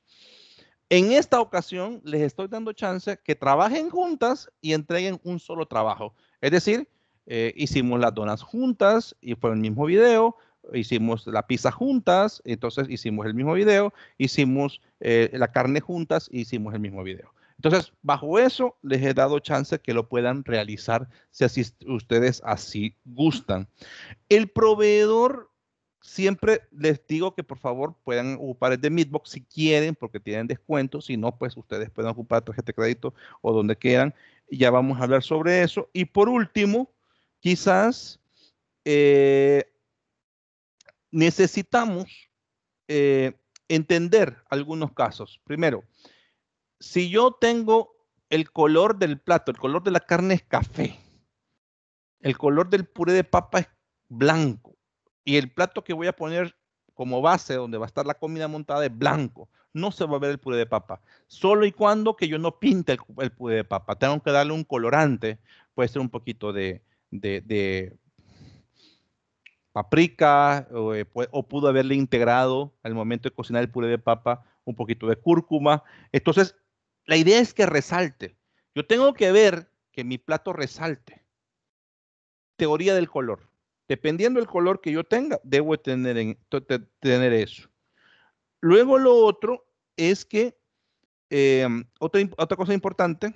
En esta ocasión les estoy dando chance que trabajen juntas y entreguen un solo trabajo. Es decir, eh, hicimos las donas juntas y fue el mismo video, hicimos la pizza juntas, entonces hicimos el mismo video, hicimos eh, la carne juntas y hicimos el mismo video. Entonces, bajo eso les he dado chance que lo puedan realizar si así, ustedes así gustan. El proveedor, siempre les digo que por favor puedan ocupar el de Midbox si quieren, porque tienen descuento. Si no, pues ustedes pueden ocupar tarjeta de crédito o donde quieran. Ya vamos a hablar sobre eso. Y por último, quizás eh, necesitamos eh, entender algunos casos. Primero, si yo tengo el color del plato, el color de la carne es café, el color del puré de papa es blanco y el plato que voy a poner como base donde va a estar la comida montada es blanco, no se va a ver el puré de papa, solo y cuando que yo no pinte el, puré de papa, tengo que darle un colorante, puede ser un poquito de, paprika eh, o, pudo haberle integrado al momento de cocinar el puré de papa un poquito de cúrcuma. Entonces, la idea es que resalte. Yo tengo que ver que mi plato resalte. Teoría del color. Dependiendo del color que yo tenga, debo tener, eso. Luego lo otro es que, em, otra, otra cosa importante,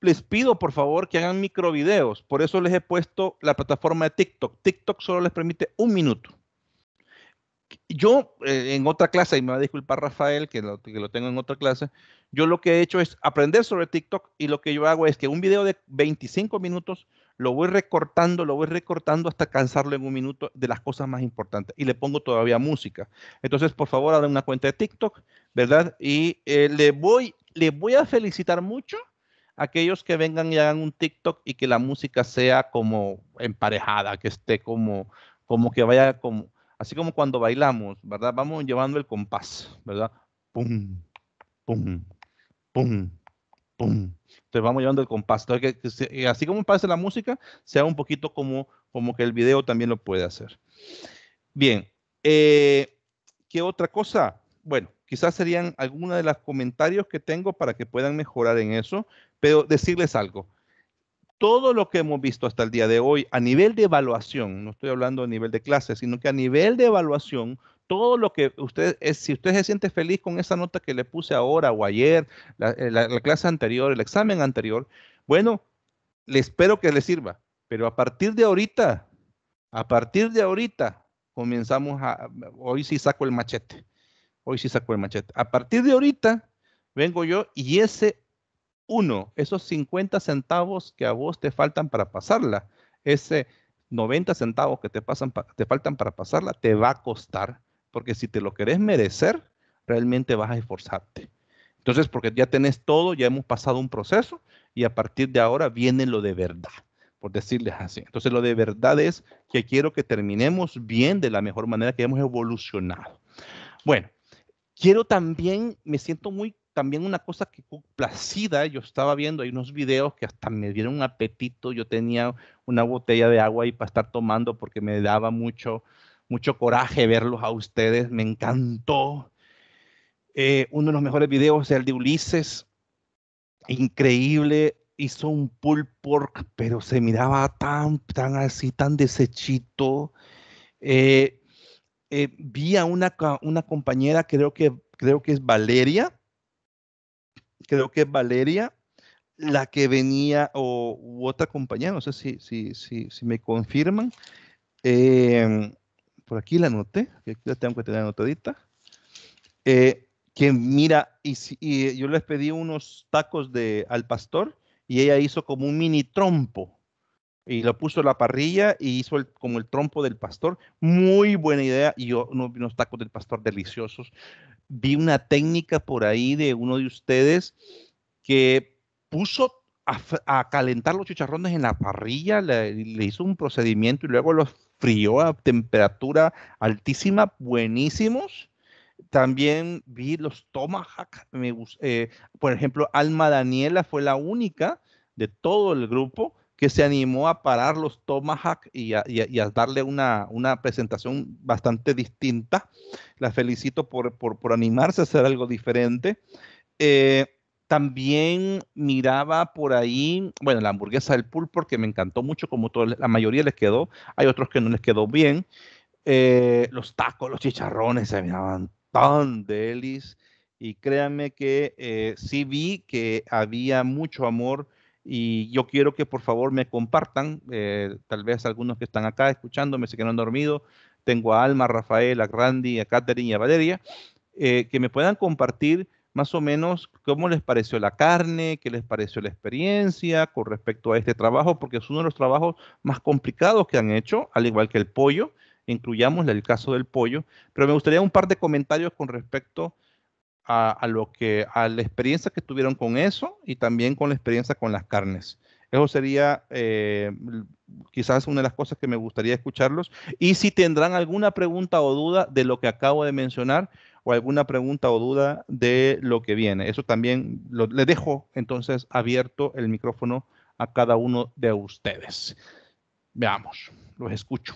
les pido por favor que hagan microvideos. Por eso les he puesto la plataforma de TikTok. TikTok solo les permite un minuto yo eh, en otra clase, y me va a disculpar Rafael, que lo, tengo en otra clase, yo lo que he hecho es aprender sobre TikTok y lo que yo hago es que un video de 25 minutos lo voy recortando, lo voy recortando hasta cansarlo en un minuto de las cosas más importantes y le pongo todavía música. Entonces, por favor, hagan una cuenta de TikTok, ¿verdad? Y eh, le, voy, le voy a felicitar mucho a aquellos que vengan y hagan un TikTok y que la música sea como emparejada, que esté como como que vaya como, así como cuando bailamos, ¿verdad? Vamos llevando el compás, ¿verdad? Pum, pum, pum, pum. Entonces vamos llevando el compás. así como pasa la música, sea un poquito como, como que el video también lo puede hacer. Bien, eh, ¿qué otra cosa? Bueno, quizás serían algunos de los comentarios que tengo para que puedan mejorar en eso, pero decirles algo todo lo que hemos visto hasta el día de hoy a nivel de evaluación, no estoy hablando a nivel de clase, sino que a nivel de evaluación, todo lo que usted, es, si usted se siente feliz con esa nota que le puse ahora o ayer, la, eh, la clase anterior, el examen anterior, bueno, le espero que le sirva. Pero a partir de ahorita, a partir de ahorita, comenzamos a, hoy sí saco el machete, hoy sí saco el machete. A partir de ahorita, vengo yo y ese uno, esos 50 centavos que a vos te faltan para pasarla, ese 90 centavos que te, pasan te faltan para pasarla, te va a costar, porque si te lo querés merecer, realmente vas a esforzarte. Entonces, porque ya tenés todo, ya hemos pasado un proceso y a partir de ahora viene lo de verdad, por decirles así. Entonces, lo de verdad es que quiero que terminemos bien de la mejor manera que hemos evolucionado. Bueno, quiero también, me siento muy también una cosa que complacida, yo estaba viendo, hay unos videos que hasta me dieron un apetito, yo tenía una botella de agua ahí para estar tomando porque me daba mucho, mucho coraje verlos a ustedes, me encantó. Eh, uno de los mejores videos es el de Ulises, increíble, hizo un pull pork, pero se miraba tan, tan así, tan desechito. Eh, eh, vi a una, una compañera, creo que, creo que es Valeria, creo que Valeria, la que venía, o otra compañera, no sé si, si, si, si me confirman. Em, por aquí la anoté, que la tengo que tener anotadita. Eh, que mira, y, yo les pedí unos tacos de, al pastor y ella hizo como un mini trompo y lo puso en la parrilla y hizo como el trompo del pastor. Muy buena idea. Y yo, unos tacos del pastor deliciosos vi una técnica por ahí de uno de ustedes que puso a, calentar los chicharrones en la parrilla, le, hizo un procedimiento y luego los frío a temperatura altísima, buenísimos. También vi los tomahawk, eh, por ejemplo, Alma Daniela fue la única de todo el grupo que se animó a parar los Tomahawk y a, darle una, presentación bastante distinta. La felicito por, animarse a hacer algo diferente. Eh, también miraba por ahí, bueno, la hamburguesa del pool porque me encantó mucho, como la mayoría les quedó, hay otros que no les quedó bien. Eh, los tacos, los chicharrones se miraban tan delis y créanme que eh, sí vi que había mucho amor y yo quiero que por favor me compartan, eh, tal vez algunos que están acá escuchándome, sé que no han dormido, tengo a Alma, a Rafael, a Randy, a Katherine y a Valeria, eh, que me puedan compartir más o menos cómo les pareció la carne, qué les pareció la experiencia con respecto a este trabajo, porque es uno de los trabajos más complicados que han hecho, al igual que el pollo, incluyamos el caso del pollo, pero me gustaría un par de comentarios con respecto a, lo que, a la experiencia que tuvieron con eso y también con la experiencia con las carnes. Eso sería eh, quizás una de las cosas que me gustaría escucharlos. Y si tendrán alguna pregunta o duda de lo que acabo de mencionar o alguna pregunta o duda de lo que viene. Eso también lo, le dejo entonces abierto el micrófono a cada uno de ustedes. Veamos, los escucho.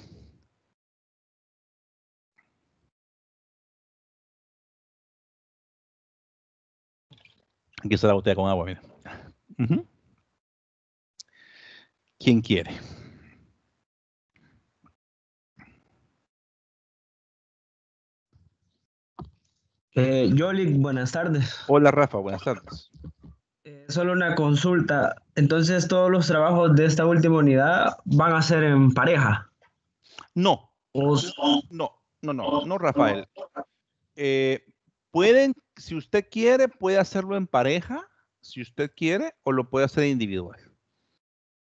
Aquí está la botella con agua, mira. ¿Quién quiere? Eh, buenas tardes. Hola Rafa, buenas tardes. Eh, solo una consulta. Entonces, ¿todos los trabajos de esta última unidad van a ser en pareja? No. No, no, no, no, Rafael. Eh, pueden si usted quiere, puede hacerlo en pareja, si usted quiere, o lo puede hacer individual.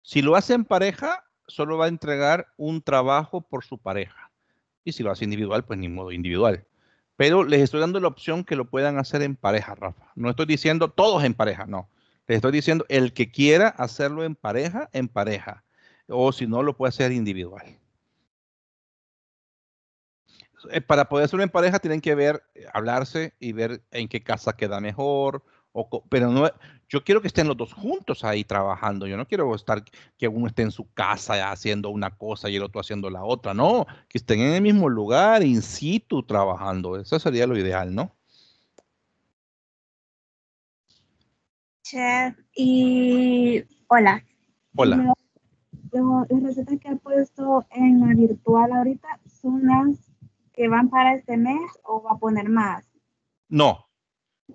Si lo hace en pareja, solo va a entregar un trabajo por su pareja. Y si lo hace individual, pues ni modo individual. Pero les estoy dando la opción que lo puedan hacer en pareja, Rafa. No estoy diciendo todos en pareja, no. Les estoy diciendo el que quiera hacerlo en pareja, en pareja. O si no, lo puede hacer individual. Eh, para poder ser en pareja tienen que ver, eh, hablarse y ver en qué casa queda mejor. pero no, yo quiero que estén los dos juntos ahí trabajando. Yo no quiero estar que uno esté en su casa haciendo una cosa y el otro haciendo la otra. No, que estén en el mismo lugar, in situ, trabajando. Eso sería lo ideal, ¿no? Chef, y hola. Hola. Las recetas que ha puesto en la virtual ahorita son las van para este mes o va a poner más? No.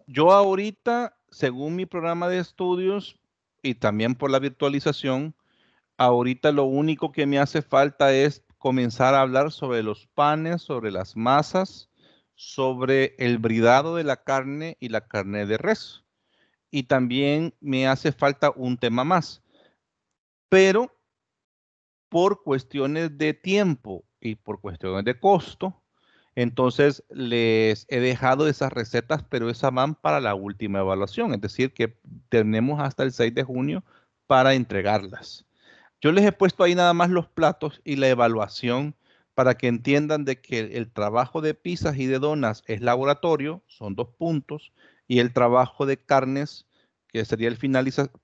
Yo ahorita, según mi programa de estudios y también por la virtualización, ahorita lo único que me hace falta es comenzar a hablar sobre los panes, sobre las masas, sobre el bridado de la carne y la carne de res. Y también me hace falta un tema más. Pero por cuestiones de tiempo y por cuestiones de costo, entonces les he dejado esas recetas, pero esas van para la última evaluación, es decir, que tenemos hasta el 6 de junio para entregarlas. Yo les he puesto ahí nada más los platos y la evaluación para que entiendan de que el trabajo de pizzas y de donas es laboratorio, son dos puntos, y el trabajo de carnes, que sería el,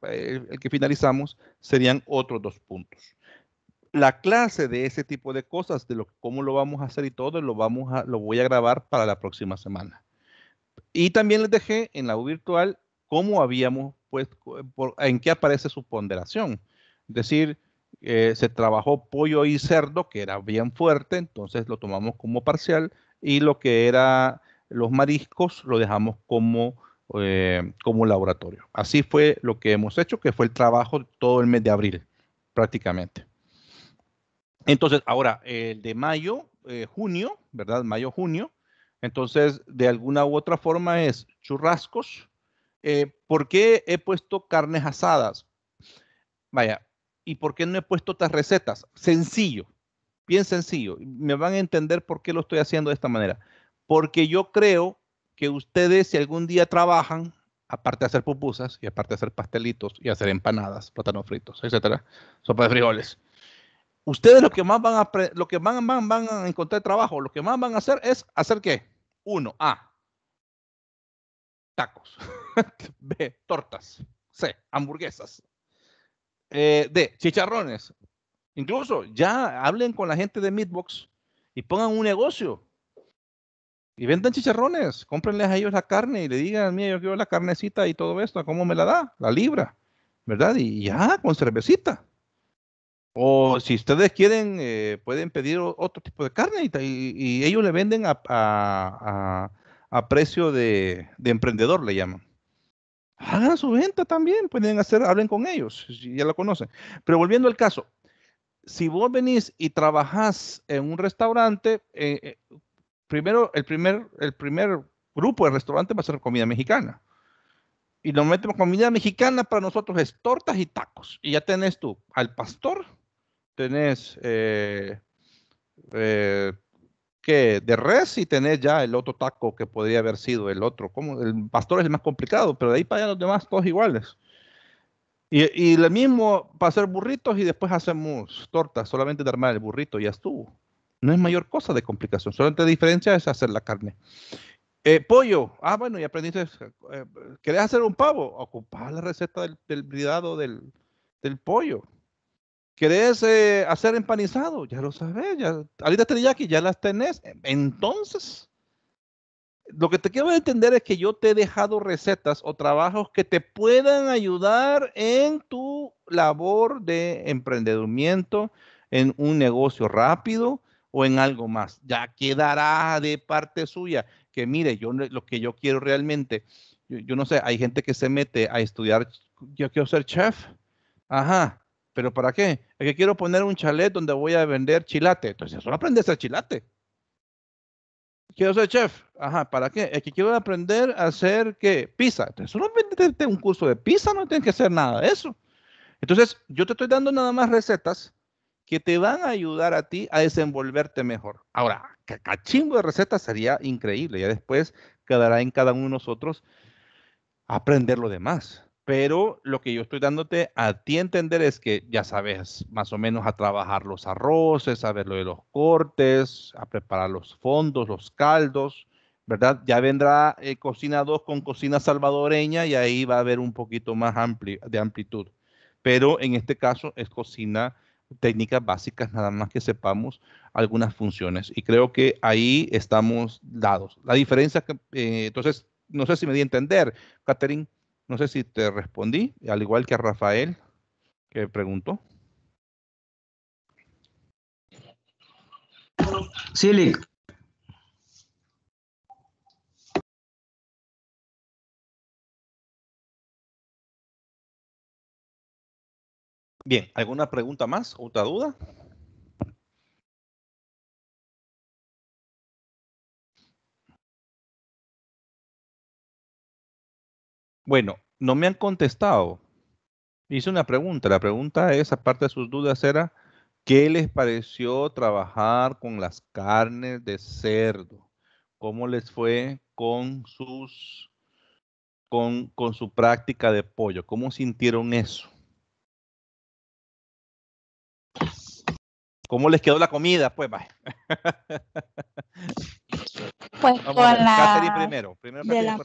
eh, el que finalizamos, serían otros dos puntos la clase de ese tipo de cosas, de lo, cómo lo vamos a hacer y todo, lo, vamos a, lo voy a grabar para la próxima semana. Y también les dejé en la U virtual cómo habíamos pues, en qué aparece su ponderación. Es decir, eh, se trabajó pollo y cerdo, que era bien fuerte, entonces lo tomamos como parcial, y lo que era los mariscos lo dejamos como, eh, como laboratorio. Así fue lo que hemos hecho, que fue el trabajo todo el mes de abril, prácticamente. Entonces, ahora, el de mayo, eh, junio, ¿verdad? Mayo, junio. Entonces, de alguna u otra forma es churrascos. Eh, ¿Por qué he puesto carnes asadas? Vaya, ¿y por qué no he puesto otras recetas? Sencillo, bien sencillo. Me van a entender por qué lo estoy haciendo de esta manera. Porque yo creo que ustedes, si algún día trabajan, aparte de hacer pupusas y aparte de hacer pastelitos y hacer empanadas, plátanos fritos, etcétera, sopa de frijoles, ustedes lo que más van a, lo que van, van, a encontrar trabajo, lo que más van a hacer es hacer qué? Uno, A, tacos. B, tortas. C, hamburguesas. Eh, D, chicharrones. Incluso ya hablen con la gente de Meatbox y pongan un negocio. Y vendan chicharrones, cómprenles a ellos la carne y le digan, mira, yo quiero la carnecita y todo esto, ¿cómo me la da? La libra, ¿verdad? Y ya, con cervecita. O si ustedes quieren, eh, pueden pedir otro tipo de carne y, ellos le venden a, a, a, precio de, emprendedor, le llaman. Hagan su venta también, pueden hacer, hablen con ellos, ya lo conocen. Pero volviendo al caso, si vos venís y trabajás en un restaurante, eh, eh, primero, el primer, el primer grupo de restaurante va a ser comida mexicana. Y metemos comida mexicana para nosotros es tortas y tacos. Y ya tenés tú al pastor, tenés eh, eh, que de res y tenés ya el otro taco que podría haber sido el otro. Como el pastor es el más complicado, pero de ahí para allá los demás todos iguales. Y, y lo mismo para hacer burritos y después hacemos tortas, solamente de armar el burrito y ya estuvo. No es mayor cosa de complicación, solamente la diferencia es hacer la carne. Eh, pollo, ah, bueno, y aprendiste. Eh, ¿Querés hacer un pavo? Ocupar la receta del, del bridado del, del pollo. ¿Querés eh, hacer empanizado? Ya lo sabes, ya, ahorita teriyaki, ya las tenés. Entonces, lo que te quiero entender es que yo te he dejado recetas o trabajos que te puedan ayudar en tu labor de emprendimiento, en un negocio rápido o en algo más. Ya quedará de parte suya que mire, yo lo que yo quiero realmente, yo no sé, hay gente que se mete a estudiar, yo quiero ser chef. Ajá, ¿Pero para qué? Es que quiero poner un chalet donde voy a vender chilate. Entonces, solo aprende a hacer chilate. Quiero ser chef. Ajá, ¿para qué? Es que quiero aprender a hacer, ¿qué? Pizza. Entonces, solo venderte un curso de pizza, no tienes que hacer nada de eso. Entonces, yo te estoy dando nada más recetas que te van a ayudar a ti a desenvolverte mejor. Ahora, chingo de recetas sería increíble. Ya después quedará en cada uno de nosotros aprender lo demás pero lo que yo estoy dándote a ti entender es que ya sabes más o menos a trabajar los arroces, a ver lo de los cortes, a preparar los fondos, los caldos, ¿verdad? Ya vendrá eh, Cocina 2 con Cocina Salvadoreña y ahí va a haber un poquito más de amplitud. Pero en este caso es cocina, técnicas básicas, nada más que sepamos algunas funciones. Y creo que ahí estamos dados. La diferencia que, eh, entonces, no sé si me di a entender, Catherine. No sé si te respondí, al igual que a Rafael, que preguntó. Sí, Lick. Bien, ¿alguna pregunta más? ¿Otra duda? Bueno, no me han contestado. Hice una pregunta. La pregunta es, aparte de sus dudas, era ¿qué les pareció trabajar con las carnes de cerdo? ¿Cómo les fue con sus con, su práctica de pollo? ¿Cómo sintieron eso? ¿Cómo les quedó la comida? Pues vaya. Pues la primero, de la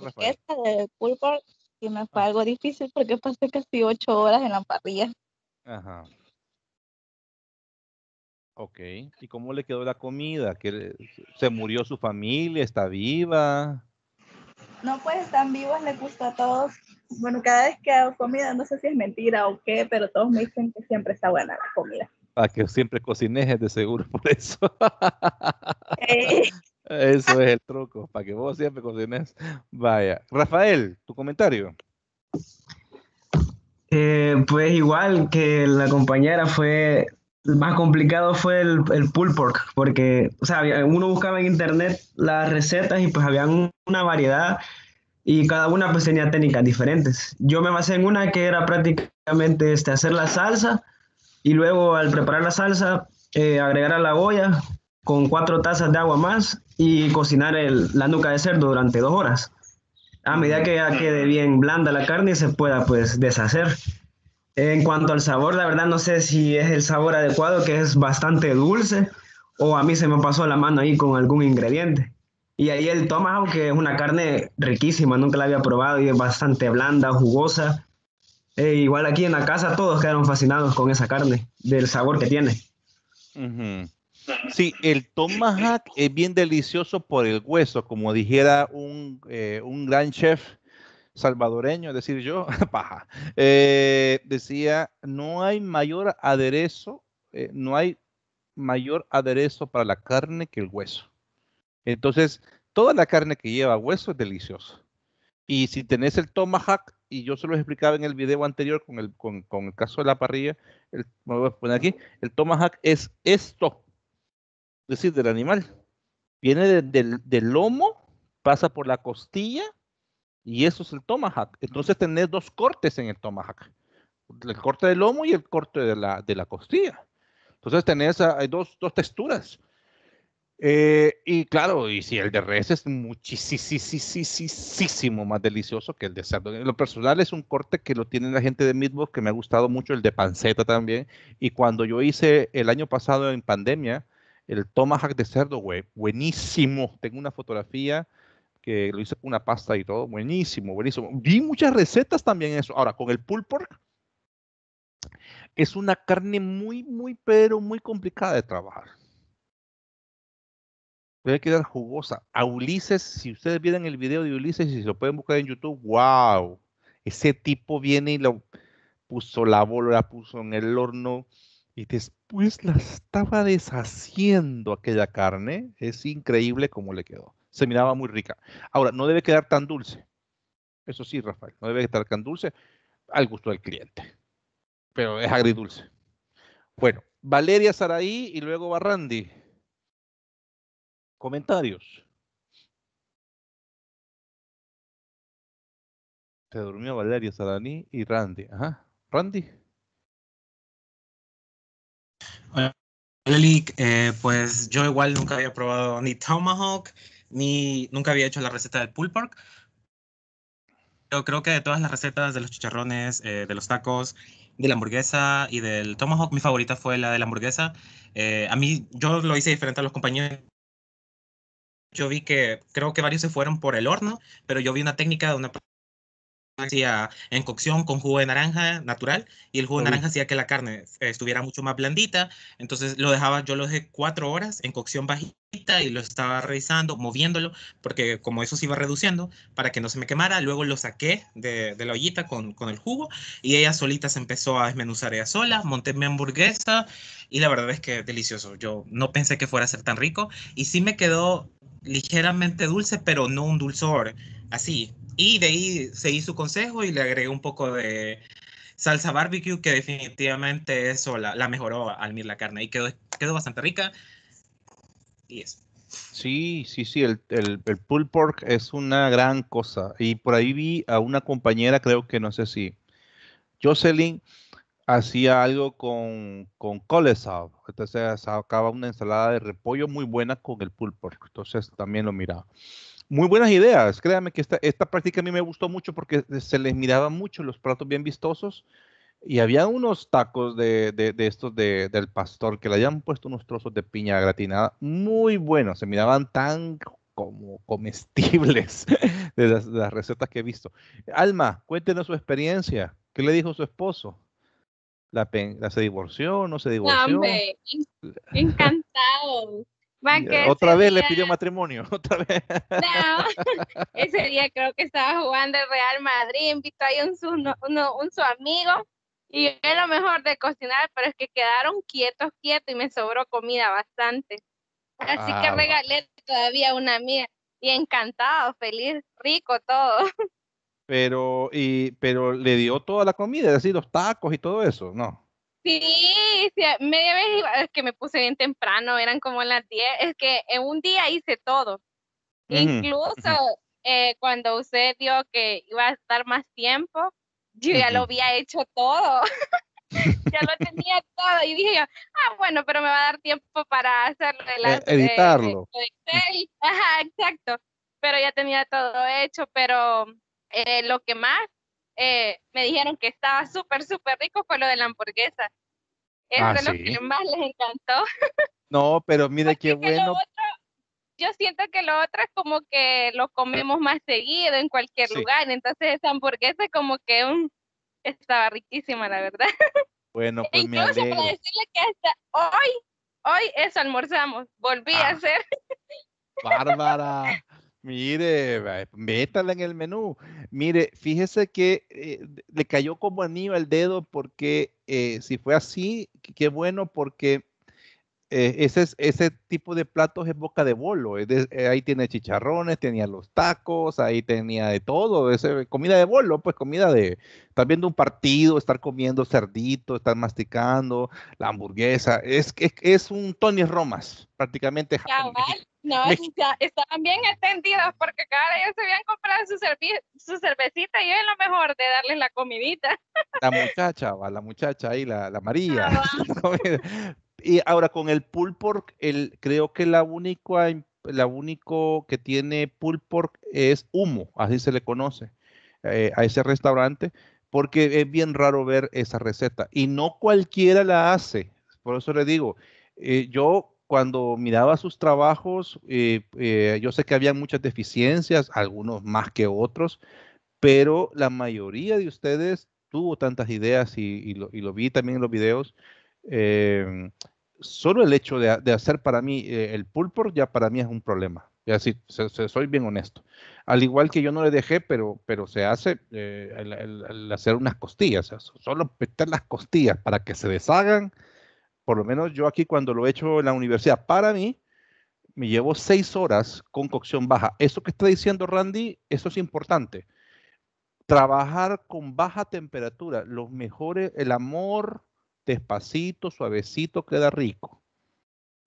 y me fue ah. algo difícil porque pasé casi ocho horas en la parrilla. Ajá. Ok, ¿y cómo le quedó la comida? ¿Que ¿Se murió su familia? ¿Está viva? No, pues están vivos, les gusta a todos. Bueno, cada vez que hago comida, no sé si es mentira o qué, pero todos me dicen que siempre está buena la comida. para ah, que siempre cocines de seguro por eso. Eh, eso es el truco, para que vos siempre cocines. Vaya. Rafael, tu comentario. Eh, pues igual que la compañera fue, más complicado fue el, el pulled pork, porque, o sea, uno buscaba en internet las recetas y pues había una variedad y cada una pues tenía técnicas diferentes. Yo me basé en una que era prácticamente este, hacer la salsa y luego al preparar la salsa eh, agregar a la olla con cuatro tazas de agua más y cocinar el, la nuca de cerdo durante dos horas. A medida que ya quede bien blanda la carne y se pueda pues deshacer. En cuanto al sabor, la verdad no sé si es el sabor adecuado, que es bastante dulce, o a mí se me pasó la mano ahí con algún ingrediente. Y ahí el toma aunque es una carne riquísima, nunca la había probado y es bastante blanda, jugosa. e igual aquí en la casa todos quedaron fascinados con esa carne, del sabor que tiene. Sí, el tomahawk es bien delicioso por el hueso, como dijera un, eh, gran chef salvadoreño, es decir yo, paja, eh, decía, no hay mayor aderezo, eh, no hay mayor aderezo para la carne que el hueso. Entonces, toda la carne que lleva hueso es deliciosa. Y si tenés el tomahawk, y yo se lo explicaba en el video anterior con el, caso de la parrilla, el, voy a poner aquí, el tomahawk es esto, decir, del animal. Viene del lomo, pasa por la costilla y eso es el tomahawk. Entonces tenés dos cortes en el tomahawk. El corte del lomo y el corte de la, costilla. Entonces tenés ah, hay dos, texturas. Eh, y claro, y si el de res es muchísimo más delicioso que el de cerdo. lo personal es un corte que lo tiene la gente de mismo, que me ha gustado mucho, el de panceta también. Y cuando yo hice el año pasado en pandemia el tomahawk de cerdo, güey, buenísimo. Tengo una fotografía que lo hice con una pasta y todo, buenísimo, buenísimo. Vi muchas recetas también eso. Ahora, con el pulled pork, es una carne muy, muy, pero muy complicada de trabajar. Debe quedar jugosa. A Ulises, si ustedes vieron el video de Ulises, si lo pueden buscar en YouTube, wow. Ese tipo viene y lo puso, la bola, la puso en el horno y te pues la estaba deshaciendo aquella carne. Es increíble cómo le quedó. Se miraba muy rica. Ahora, no debe quedar tan dulce. Eso sí, Rafael, no debe quedar tan dulce al gusto del cliente. Pero es agridulce. Bueno, Valeria Saray y luego Randy. Comentarios. Se durmió Valeria Saraí y Randy. Ajá. Randy. Hola, Lick. Eh, pues yo igual nunca había probado ni Tomahawk, ni nunca había hecho la receta del pulled pork. Yo creo que de todas las recetas de los chicharrones, eh, de los tacos, de la hamburguesa y del Tomahawk, mi favorita fue la de la hamburguesa. Eh, a mí, yo lo hice diferente a los compañeros yo vi que creo que varios se fueron por el horno, pero yo vi una técnica de una hacía en cocción con jugo de naranja natural y el jugo de naranja hacía que la carne estuviera mucho más blandita. Entonces lo dejaba, yo lo dejé cuatro horas en cocción bajita y lo estaba revisando, moviéndolo, porque como eso se iba reduciendo para que no se me quemara. Luego lo saqué de, la ollita con, con, el jugo y ella solita se empezó a desmenuzar ella sola. Monté mi hamburguesa y la verdad es que delicioso. Yo no pensé que fuera a ser tan rico y sí me quedó ligeramente dulce, pero no un dulzor, así. Y de ahí se su consejo y le agregué un poco de salsa barbecue, que definitivamente eso la, mejoró al mirar la carne y quedó, quedó bastante rica. Y eso. Sí, sí, sí, el, el, el pulled pork es una gran cosa. Y por ahí vi a una compañera, creo que no sé si, Jocelyn, hacía algo con, con coleslaw entonces sacaba una ensalada de repollo muy buena con el pulpo. Entonces también lo miraba. Muy buenas ideas. Créanme que esta, esta práctica a mí me gustó mucho porque se les miraba mucho los platos bien vistosos. Y había unos tacos de, de, estos de, del pastor que le habían puesto unos trozos de piña gratinada muy buenos. Se miraban tan como comestibles de las, de las, recetas que he visto. Alma, cuéntenos su experiencia. ¿Qué le dijo su esposo? La, se divorció, no se divorció. Hombre, encantado. otra vez le pidió matrimonio, otra vez. No, ese día creo que estaba jugando el Real Madrid, invitó ahí un su, un, su amigo y es lo mejor de cocinar, pero es que quedaron quietos, quietos y me sobró comida bastante. Así que ah, regalé todavía una mía y encantado, feliz, rico todo pero, y, pero le dio toda la comida, es decir, los tacos y todo eso, ¿no? Sí, media vez es que me puse bien temprano, eran como las 10, es que en un día hice todo. Incluso eh, cuando usted vio que iba a estar más tiempo, yo ya lo había hecho todo. ya lo tenía todo y dije ah, bueno, pero me va a dar tiempo para hacer e, editarlo. exacto. Pero ya tenía todo hecho, pero eh, lo que más eh, me dijeron que estaba súper, súper rico fue lo de la hamburguesa. Eso ah, es lo que más les encantó. No, pero mire qué bueno. yo siento que lo otro es como que lo comemos más seguido en cualquier lugar, entonces esa hamburguesa como que un, mm, estaba riquísima, la verdad. Bueno, e pues Incluso para decirle que hasta hoy, hoy eso almorzamos, volví a ah. hacer. Bárbara. Mire, métala en el menú. Mire, fíjese que eh, le cayó como anillo al dedo porque eh, si fue así, qué bueno porque eh, ese, ese tipo de platos es boca de bolo. Eh, ahí tiene chicharrones, tenía los tacos, ahí tenía de todo. Ese, comida de bolo, pues comida de también viendo un partido, estar comiendo cerdito, estar masticando, la hamburguesa. Es, es, es un Tony Romas, prácticamente. No, estaban bien extendidos porque cada día se habían comprado su, su cervecita y es lo mejor de darles la comidita. La muchacha, va, la muchacha ahí, la, la María. Ah, Y ahora con el pulled pork, el, creo que la única, la único que tiene pulled pork es humo, así se le conoce eh, a ese restaurante, porque es bien raro ver esa receta. Y no cualquiera la hace, por eso le digo, eh, yo cuando miraba sus trabajos, eh, yo sé que había muchas deficiencias, algunos más que otros, pero la mayoría de ustedes tuvo tantas ideas y, lo, vi también en los videos solo el hecho de, hacer para mí eh, el pulpo ya para mí es un problema. Ya así, soy bien honesto. Al igual que yo no le dejé, pero, pero se hace eh, el, hacer unas costillas, solo meter las costillas para que se deshagan. Por lo menos yo aquí cuando lo he hecho en la universidad, para mí, me llevo seis horas con cocción baja. Eso que está diciendo Randy, eso es importante. Trabajar con baja temperatura, los mejores, el amor, despacito, suavecito, queda rico.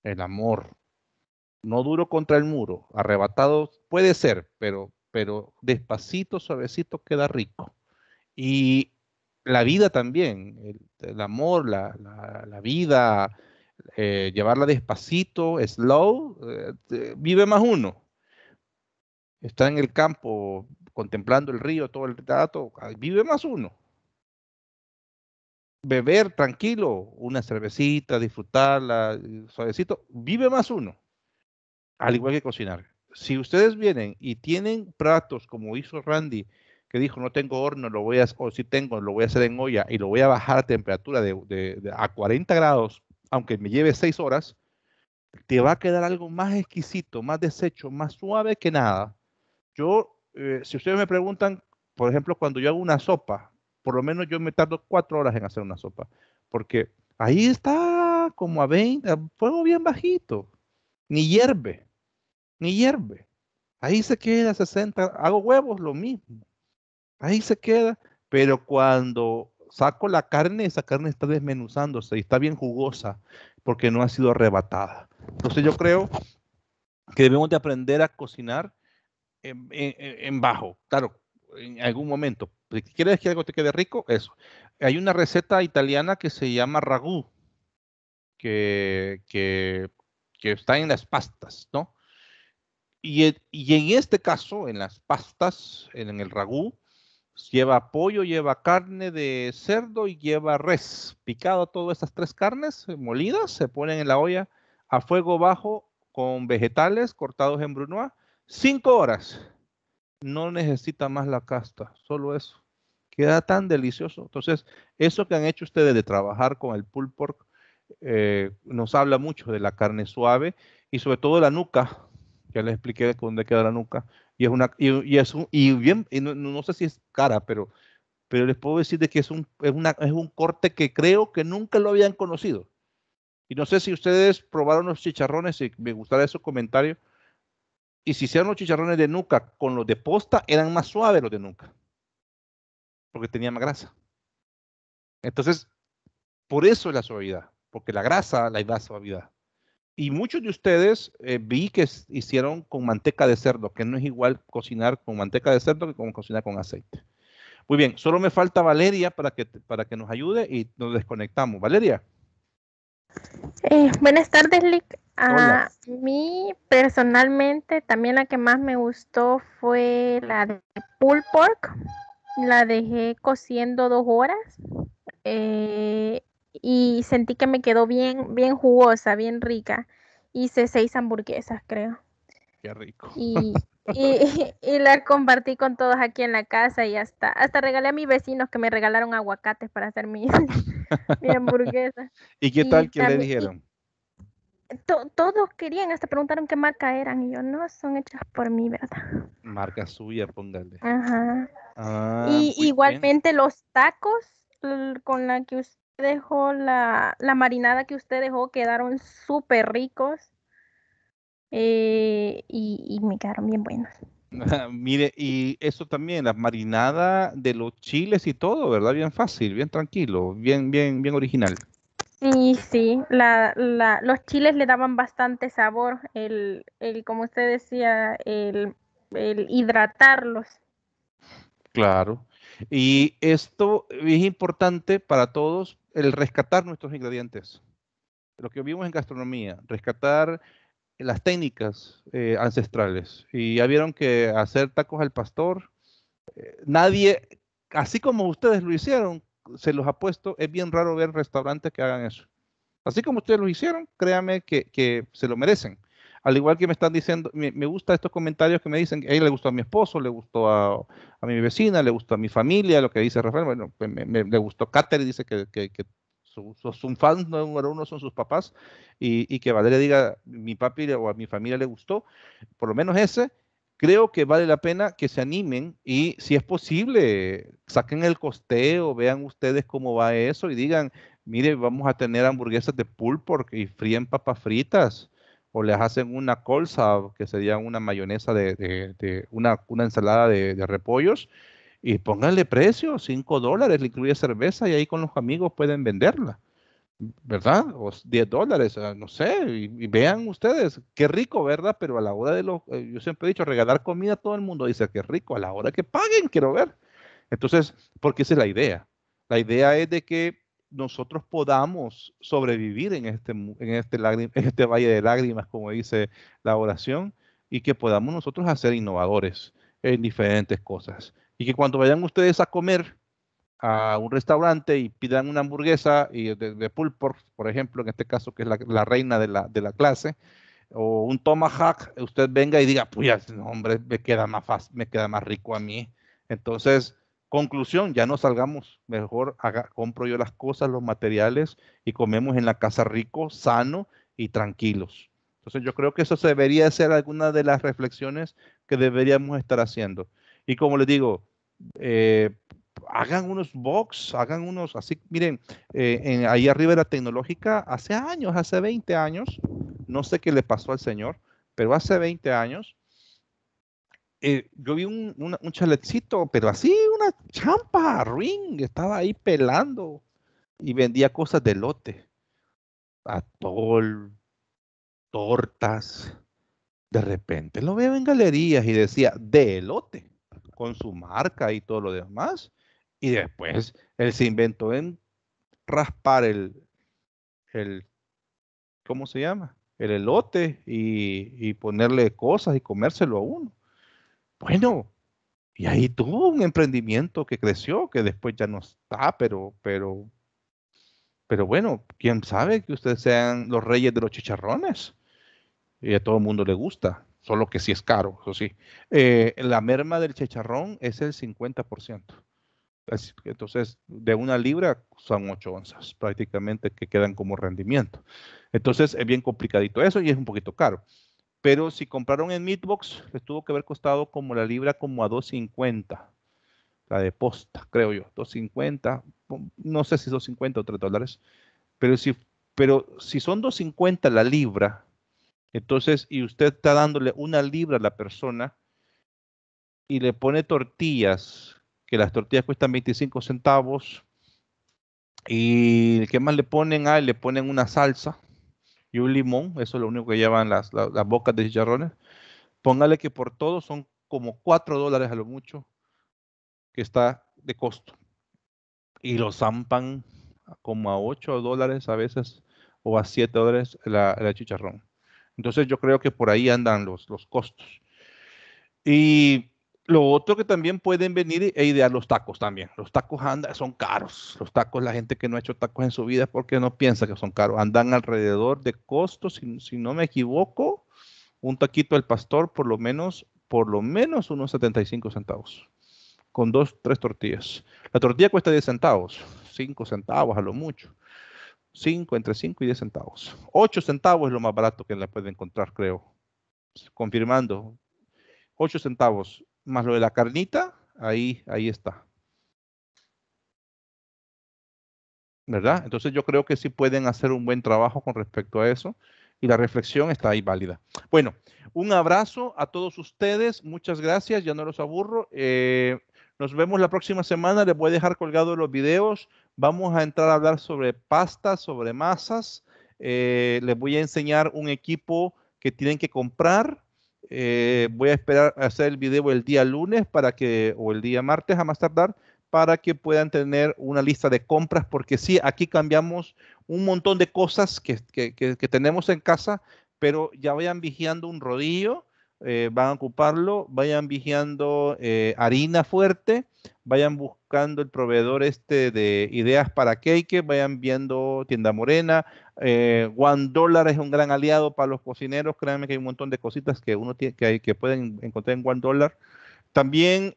El amor. No duro contra el muro, arrebatado puede ser, pero, pero despacito, suavecito, queda rico. Y la vida también, el, amor, la, vida, eh, llevarla despacito, slow, eh, eh, vive más uno. Está en el campo contemplando el río todo el rato, vive más uno beber tranquilo, una cervecita, disfrutarla, suavecito, vive más uno, al igual que cocinar. Si ustedes vienen y tienen platos como hizo Randy, que dijo no tengo horno, lo voy a, o si tengo, lo voy a hacer en olla y lo voy a bajar a temperatura de, a 40 grados, aunque me lleve 6 horas, te va a quedar algo más exquisito, más deshecho, más suave que nada. Yo, eh, si ustedes me preguntan, por ejemplo, cuando yo hago una sopa, por lo menos yo me tardo cuatro horas en hacer una sopa, porque ahí está como a 20, fuego bien bajito, ni hierve, ni hierve. Ahí se queda 60, hago huevos, lo mismo. Ahí se queda, pero cuando saco la carne, esa carne está desmenuzándose y está bien jugosa porque no ha sido arrebatada. Entonces yo creo que debemos de aprender a cocinar en, en bajo. Claro, en algún momento. Si quieres que algo te quede rico, eso. Hay una receta italiana que se llama ragú que, que, que está en las pastas, ¿no? Y, e, y, en este caso, en las pastas, en, el ragú, lleva pollo, lleva carne de cerdo y lleva res. Picado todas estas tres carnes eh, molidas, se ponen en la olla a fuego bajo con vegetales cortados en brunoise, cinco horas no necesita más la casta, solo eso. Queda tan delicioso. Entonces, eso que han hecho ustedes de trabajar con el pulled pork eh, nos habla mucho de la carne suave y sobre todo la nuca. Ya les expliqué dónde queda la nuca. Y es una, y, y bien, no, sé si es cara, pero, pero les puedo decir de que es un, es, es un corte que creo que nunca lo habían conocido. Y no sé si ustedes probaron los chicharrones, y me gustaría su comentario, y si hicieron los chicharrones de nuca con los de posta, eran más suaves los de nuca. Porque tenían más grasa. Entonces, por eso es la suavidad. Porque la grasa la da suavidad. Y muchos de ustedes eh, vi que hicieron con manteca de cerdo, que no es igual cocinar con manteca de cerdo que como cocinar con aceite. Muy bien, solo me falta Valeria para que, para que nos ayude y nos desconectamos. Valeria. Eh, buenas tardes, Lick. A mí personalmente también la que más me gustó fue la de pulled pork. La dejé cociendo dos horas eh, y sentí que me quedó bien, bien jugosa, bien rica. Hice seis hamburguesas, creo. Qué rico. Y, la compartí con todos aquí en la casa y hasta, hasta regalé a mis vecinos que me regalaron aguacates para hacer mi, mi hamburguesa. ¿Y qué tal ¿Qué le dijeron? todos querían, hasta preguntaron qué marca eran. Y yo, no, son hechas por mí, ¿verdad? Marca suya, póngale. Ajá. Ah, y igualmente los tacos con la que usted dejó, la, marinada que usted dejó, quedaron súper ricos. Eh, y, y me quedaron bien buenos. Mire, y eso también, la marinada de los chiles y todo, ¿verdad? Bien fácil, bien tranquilo, bien, bien, bien original. Sí, sí, los chiles le daban bastante sabor, el, como usted decía, el, el hidratarlos. Claro. Y esto es importante para todos, el rescatar nuestros ingredientes. Lo que vimos en gastronomía, rescatar las técnicas eh, ancestrales. Y ya vieron que hacer tacos al pastor, eh, nadie, así como ustedes lo hicieron, se los ha puesto es bien raro ver restaurantes que hagan eso. Así como ustedes lo hicieron, créanme que, se lo merecen. Al igual que me están diciendo, me, me gusta estos comentarios que me dicen, a él le gustó a mi esposo, le gustó a, mi vecina, le gustó a mi familia, lo que dice Rafael, bueno, me, le gustó Cater dice que, que, que sus su, fans número uno son sus papás y, y que Valeria diga, mi papi o a mi familia le gustó, por lo menos ese, creo que vale la pena que se animen y si es posible, saquen el costeo, vean ustedes cómo va eso y digan, mire, vamos a tener hamburguesas de pulpo y fríen papas fritas o les hacen una colza, que sería una mayonesa de, una, una, ensalada de, de, repollos, y pónganle precio, 5 dólares, le incluye cerveza y ahí con los amigos pueden venderla. ¿verdad? O 10 dólares, ah, no sé, y, vean ustedes, qué rico, ¿verdad? Pero a la hora de los, eh, yo siempre he dicho, regalar comida a todo el mundo, dice, qué rico, a la hora que paguen, quiero ver. Entonces, porque esa es la idea. La idea es de que nosotros podamos sobrevivir en este, este en este valle de lágrimas, como dice la oración, y que podamos nosotros hacer innovadores en diferentes cosas. Y que cuando vayan ustedes a comer, a un restaurante y pidan una hamburguesa y de, pulpo, por ejemplo, en este caso que es la, reina de la, clase, o un tomahawk, usted venga y diga, pues hombre, me queda más me queda más rico a mí. Entonces, conclusión, ya no salgamos, mejor haga, compro yo las cosas, los materiales y comemos en la casa rico, sano y tranquilos. Entonces, yo creo que eso debería ser alguna de las reflexiones que deberíamos estar haciendo. Y como les digo, eh, hagan unos box, hagan unos, así, miren, eh, en, ahí arriba era tecnológica, hace años, hace 20 años, no sé qué le pasó al señor, pero hace 20 años, eh, yo vi un, chalecito, pero así, una champa, ring, estaba ahí pelando y vendía cosas de lote, atol, tortas. De repente lo veo en galerías y decía, de lote con su marca y todo lo demás. Y después él se inventó en raspar el, ¿cómo se llama? El elote y, ponerle cosas y comérselo a uno. Bueno, y ahí tuvo un emprendimiento que creció, que después ya no está, pero, pero, pero bueno, quién sabe que ustedes sean los reyes de los chicharrones. Y a todo el mundo le gusta, solo que si es caro, eso sí. Eh, la merma del chicharrón es el 50%. Entonces, de una libra son 8 onzas prácticamente que quedan como rendimiento. Entonces, es bien complicadito eso y es un poquito caro. Pero si compraron en Meatbox, les tuvo que haber costado como la libra como a 2.50. La de posta, creo yo. 2.50, no sé si 2.50 o 3 dólares. Pero si, pero si son 2.50 la libra, entonces, y usted está dándole una libra a la persona y le pone tortillas las tortillas cuestan 25 centavos. Y ¿qué más le ponen? Ah, le ponen una salsa y un limón. Eso es lo único que llevan las, las, bocas de chicharrones. Póngale que por todo son como 4 dólares a lo mucho que está de costo. Y lo zampan como a 8 dólares a veces o a 7 dólares la, la, chicharrón. Entonces yo creo que por ahí andan los, los costos. Y lo otro que también pueden venir e idear los tacos también. Los tacos andan, son caros. Los tacos, la gente que no ha hecho tacos en su vida porque no piensa que son caros. Andan alrededor de costos, si, no me equivoco, un taquito del pastor por lo menos, por lo menos unos 75 centavos. Con dos, tres tortillas. La tortilla cuesta 10 centavos, 5 centavos a lo mucho. 5, entre 5 y 10 centavos. 8 centavos es lo más barato que la puede encontrar, creo. Confirmando. 8 centavos más lo de la carnita, ahí, ahí está. ¿Verdad? Entonces yo creo que sí pueden hacer un buen trabajo con respecto a eso y la reflexión está ahí válida. Bueno, un abrazo a todos ustedes, muchas gracias, ya no los aburro. Eh, nos vemos la próxima semana, les voy a dejar colgados los videos. Vamos a entrar a hablar sobre pastas, sobre masas. Eh, les voy a enseñar un equipo que tienen que comprar eh, voy a esperar a hacer el video el día lunes para que, o el día martes a más tardar, para que puedan tener una lista de compras, porque sí, aquí cambiamos un montón de cosas que, que, que tenemos en casa, pero ya vayan vigiando un rodillo eh, van a ocuparlo, vayan vigiando eh, harina fuerte, vayan buscando el proveedor este de ideas para cake, vayan viendo tienda morena, eh, One Dollar es un gran aliado para los cocineros, créanme que hay un montón de cositas que uno tiene, que, pueden encontrar en One Dollar. También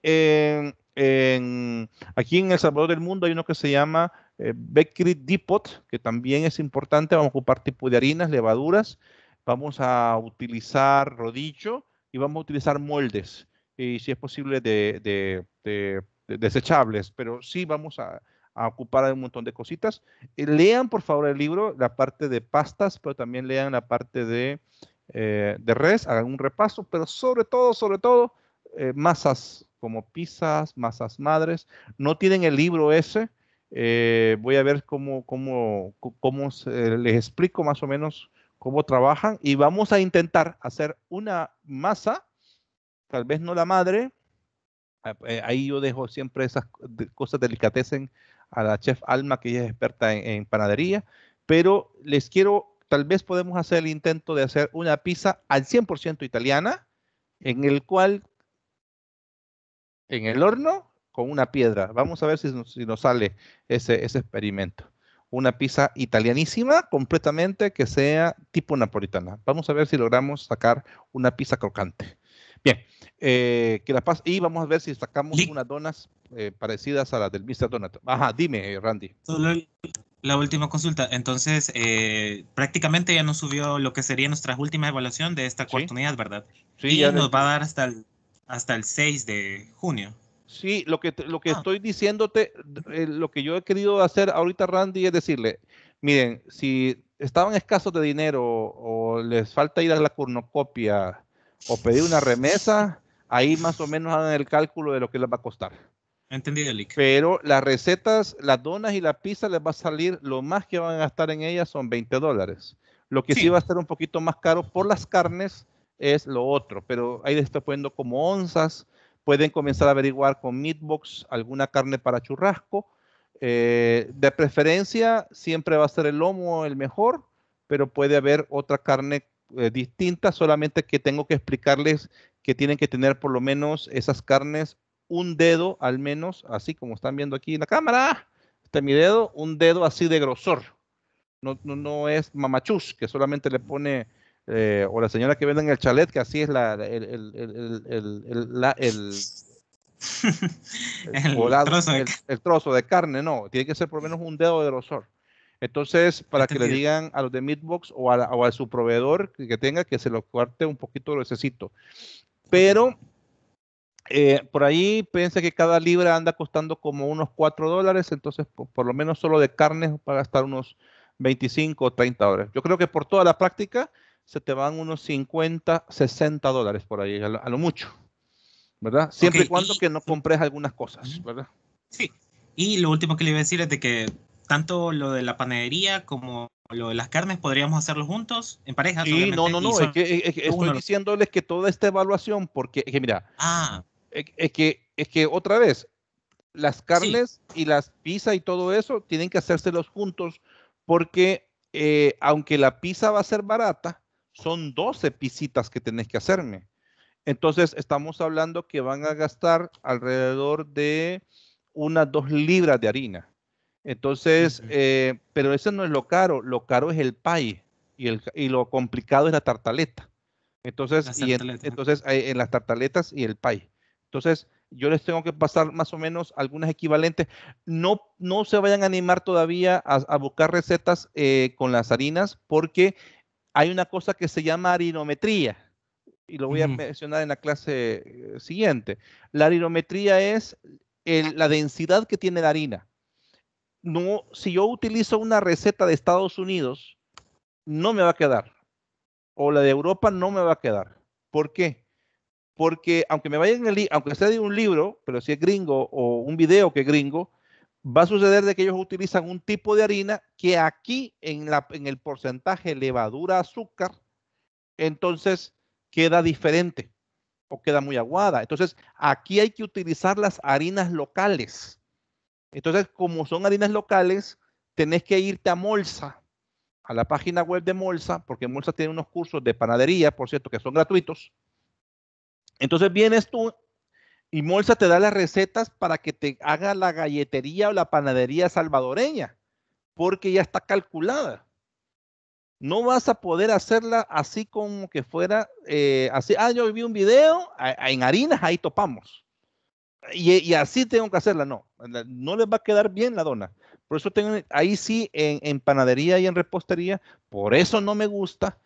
aquí en El Salvador del Mundo hay uno que se llama eh, Bakery Depot, que también es importante, vamos a ocupar tipo de harinas, levaduras, vamos a utilizar rodillo, y vamos a utilizar moldes, y si es posible, de, desechables, pero sí vamos a, ocupar un montón de cositas. Eh, lean, por favor, el libro, la parte de pastas, pero también lean la parte de, eh, res, hagan un repaso, pero sobre todo, sobre todo, eh, masas como pizzas, masas madres. No tienen el libro ese. voy a ver cómo, cómo, cómo les explico más o menos cómo trabajan y vamos a intentar hacer una masa, tal vez no la madre, ah, eh, ahí yo dejo siempre esas cosas delicatecen a la chef Alma, que ella es experta en, panadería, pero les quiero, tal vez podemos hacer el intento de hacer una pizza al 100% italiana, en el cual, en el horno, con una piedra. Vamos a ver si, si nos sale ese, ese experimento una pizza italianísima completamente que sea tipo napolitana. Vamos a ver si logramos sacar una pizza crocante. Bien, eh, que la paz y vamos a ver si sacamos unas donas eh, parecidas a las del Mr. Donut. Ajá, dime, Randy. la última consulta. Entonces, eh, prácticamente ya nos subió lo que sería nuestra última evaluación de esta oportunidad, ¿verdad? Sí, y ya nos va a dar hasta el, hasta el 6 de junio. Sí, lo que, lo que ah. estoy diciéndote, eh, lo que yo he querido hacer ahorita, Randy, es decirle, miren, si estaban escasos de dinero o les falta ir a la cornocopia o pedir una remesa, ahí más o menos hagan el cálculo de lo que les va a costar. Entendí, Pero las recetas, las donas y la pizza les va a salir, lo más que van a gastar en ellas son 20 dólares. Lo que sí. va a ser un poquito más caro por las carnes es lo otro, pero ahí les está poniendo como onzas Pueden comenzar a averiguar con Meatbox alguna carne para churrasco. Eh, de preferencia, siempre va a ser el lomo el mejor, pero puede haber otra carne eh, distinta, solamente que tengo que explicarles que tienen que tener por lo menos esas carnes un dedo al menos, así como están viendo aquí en la cámara, este mi dedo, un dedo así de grosor. No, no, no es mamachus que solamente le pone eh, o la señora que vende en el chalet, que así es la, el, el, el, el, el el, trozo de... el, trozo de carne, no, tiene que ser por lo menos un dedo de grosor. Entonces, para que le digan a los de Meatbox o a, o a su proveedor que tenga que se lo corte un poquito lo necesito. Pero eh, por ahí piensa que cada libra anda costando como unos 4 dólares, entonces por, lo menos solo de carne para gastar unos 25 o 30 dólares. Yo creo que por toda la práctica, se te van unos 50, 60 dólares por ahí, a lo, mucho, ¿verdad? Siempre y cuando que no compres algunas cosas, ¿verdad? Sí, y lo último que le iba a decir es de que tanto lo de la panadería como lo de las carnes podríamos hacerlo juntos, en pareja. Sí, no, no, no, estoy diciéndoles que toda esta evaluación, porque es que mira, ah. es, que, es que otra vez, las carnes y las pizzas y todo eso tienen que hacérselos juntos, porque eh, aunque la pizza va a ser barata, son 12 pisitas que tenés que hacerme. Entonces, estamos hablando que van a gastar alrededor de unas dos libras de harina. Entonces, eh, pero eso no es lo caro, lo caro es el pie y, el, lo complicado es la tartaleta. Entonces, en, entonces eh, en las tartaletas y el pie. Entonces, yo les tengo que pasar más o menos algunas equivalentes. No, no se vayan a animar todavía a, buscar recetas eh, con las harinas porque hay una cosa que se llama arinometría, y lo voy a mencionar en la clase eh, siguiente. La arinometría es la densidad que tiene la harina. No, si yo utilizo una receta de Estados Unidos, no me va a quedar. O la de Europa no me va a quedar. ¿Por qué? Porque aunque me vayan el, aunque sea de un libro, pero si es gringo o un video que es gringo, va a suceder de que ellos utilizan un tipo de harina que aquí en, la, en el porcentaje levadura azúcar, entonces queda diferente o queda muy aguada. Entonces, aquí hay que utilizar las harinas locales. Entonces, como son harinas locales, tenés que irte a Molsa, a la página web de Molsa, porque Molsa tiene unos cursos de panadería, por cierto, que son gratuitos. Entonces vienes tú y Molsa te da las recetas para que te haga la galletería o la panadería salvadoreña, porque ya está calculada. No vas a poder hacerla así como que fuera eh, así. Ah, yo vi un video en harinas, ahí topamos. Y, así tengo que hacerla, no. No les va a quedar bien la dona. Por eso tengo, ahí sí, en, en panadería y en repostería, por eso no me gusta,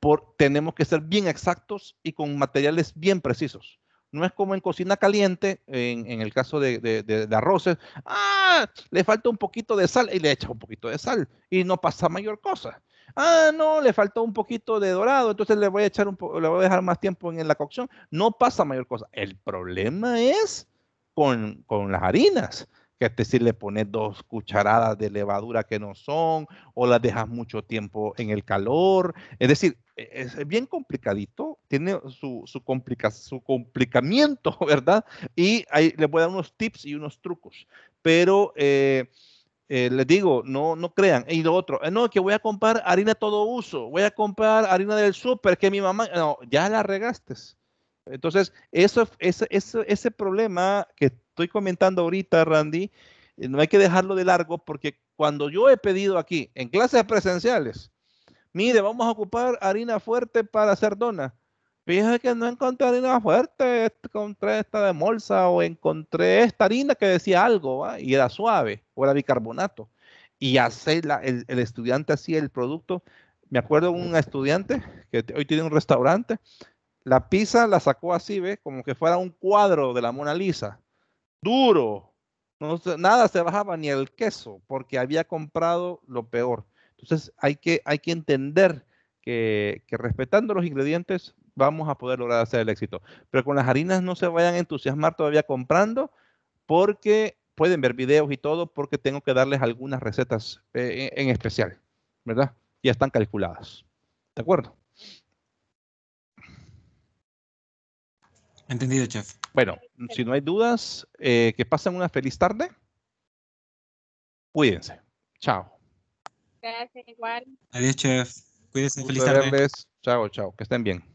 por, tenemos que ser bien exactos y con materiales bien precisos. No es como en cocina caliente, en, el caso de, de, arroces, ah, le falta un poquito de sal y le echa un poquito de sal y no pasa mayor cosa. Ah, no, le faltó un poquito de dorado, entonces le voy a echar un le voy a dejar más tiempo en la cocción. No pasa mayor cosa. El problema es con, con las harinas que es decir, le pones dos cucharadas de levadura que no son, o las dejas mucho tiempo en el calor. Es decir, e-, es bien complicadito, tiene su, su, su complicamiento, ¿verdad? Y ahí les voy a dar unos tips y unos trucos. Pero eh, eh, les digo, no, no crean. Y lo otro, eh, no, que voy a comprar harina todo uso, voy a comprar harina del súper, que mi mamá, no, ya la regaste entonces, eso, ese, ese, problema que estoy comentando ahorita, Randy, eh, no hay que dejarlo de largo porque cuando yo he pedido aquí, en clases presenciales, mire, vamos a ocupar harina fuerte para hacer donas. Fíjate que no encontré harina fuerte, encontré esta de molsa o encontré esta harina que decía algo y era suave o era bicarbonato. Y hace el, estudiante hacía el producto. Me acuerdo un estudiante que hoy tiene un restaurante la pizza la sacó así, ¿ves? Como que fuera un cuadro de la Mona Lisa. Duro. No, nada se bajaba ni el queso porque había comprado lo peor. Entonces hay que, hay que entender que, respetando los ingredientes vamos a poder lograr hacer el éxito. Pero con las harinas no se vayan a entusiasmar todavía comprando porque pueden ver videos y todo porque tengo que darles algunas recetas en, eh, en especial, ¿verdad? Ya están calculadas. ¿De acuerdo? Entendido, chef. Bueno, si no hay dudas, eh, que pasen una feliz tarde. Cuídense. Chao. Gracias, igual. Adiós, chef. Cuídense, feliz tarde. Chao, chao. Que estén bien.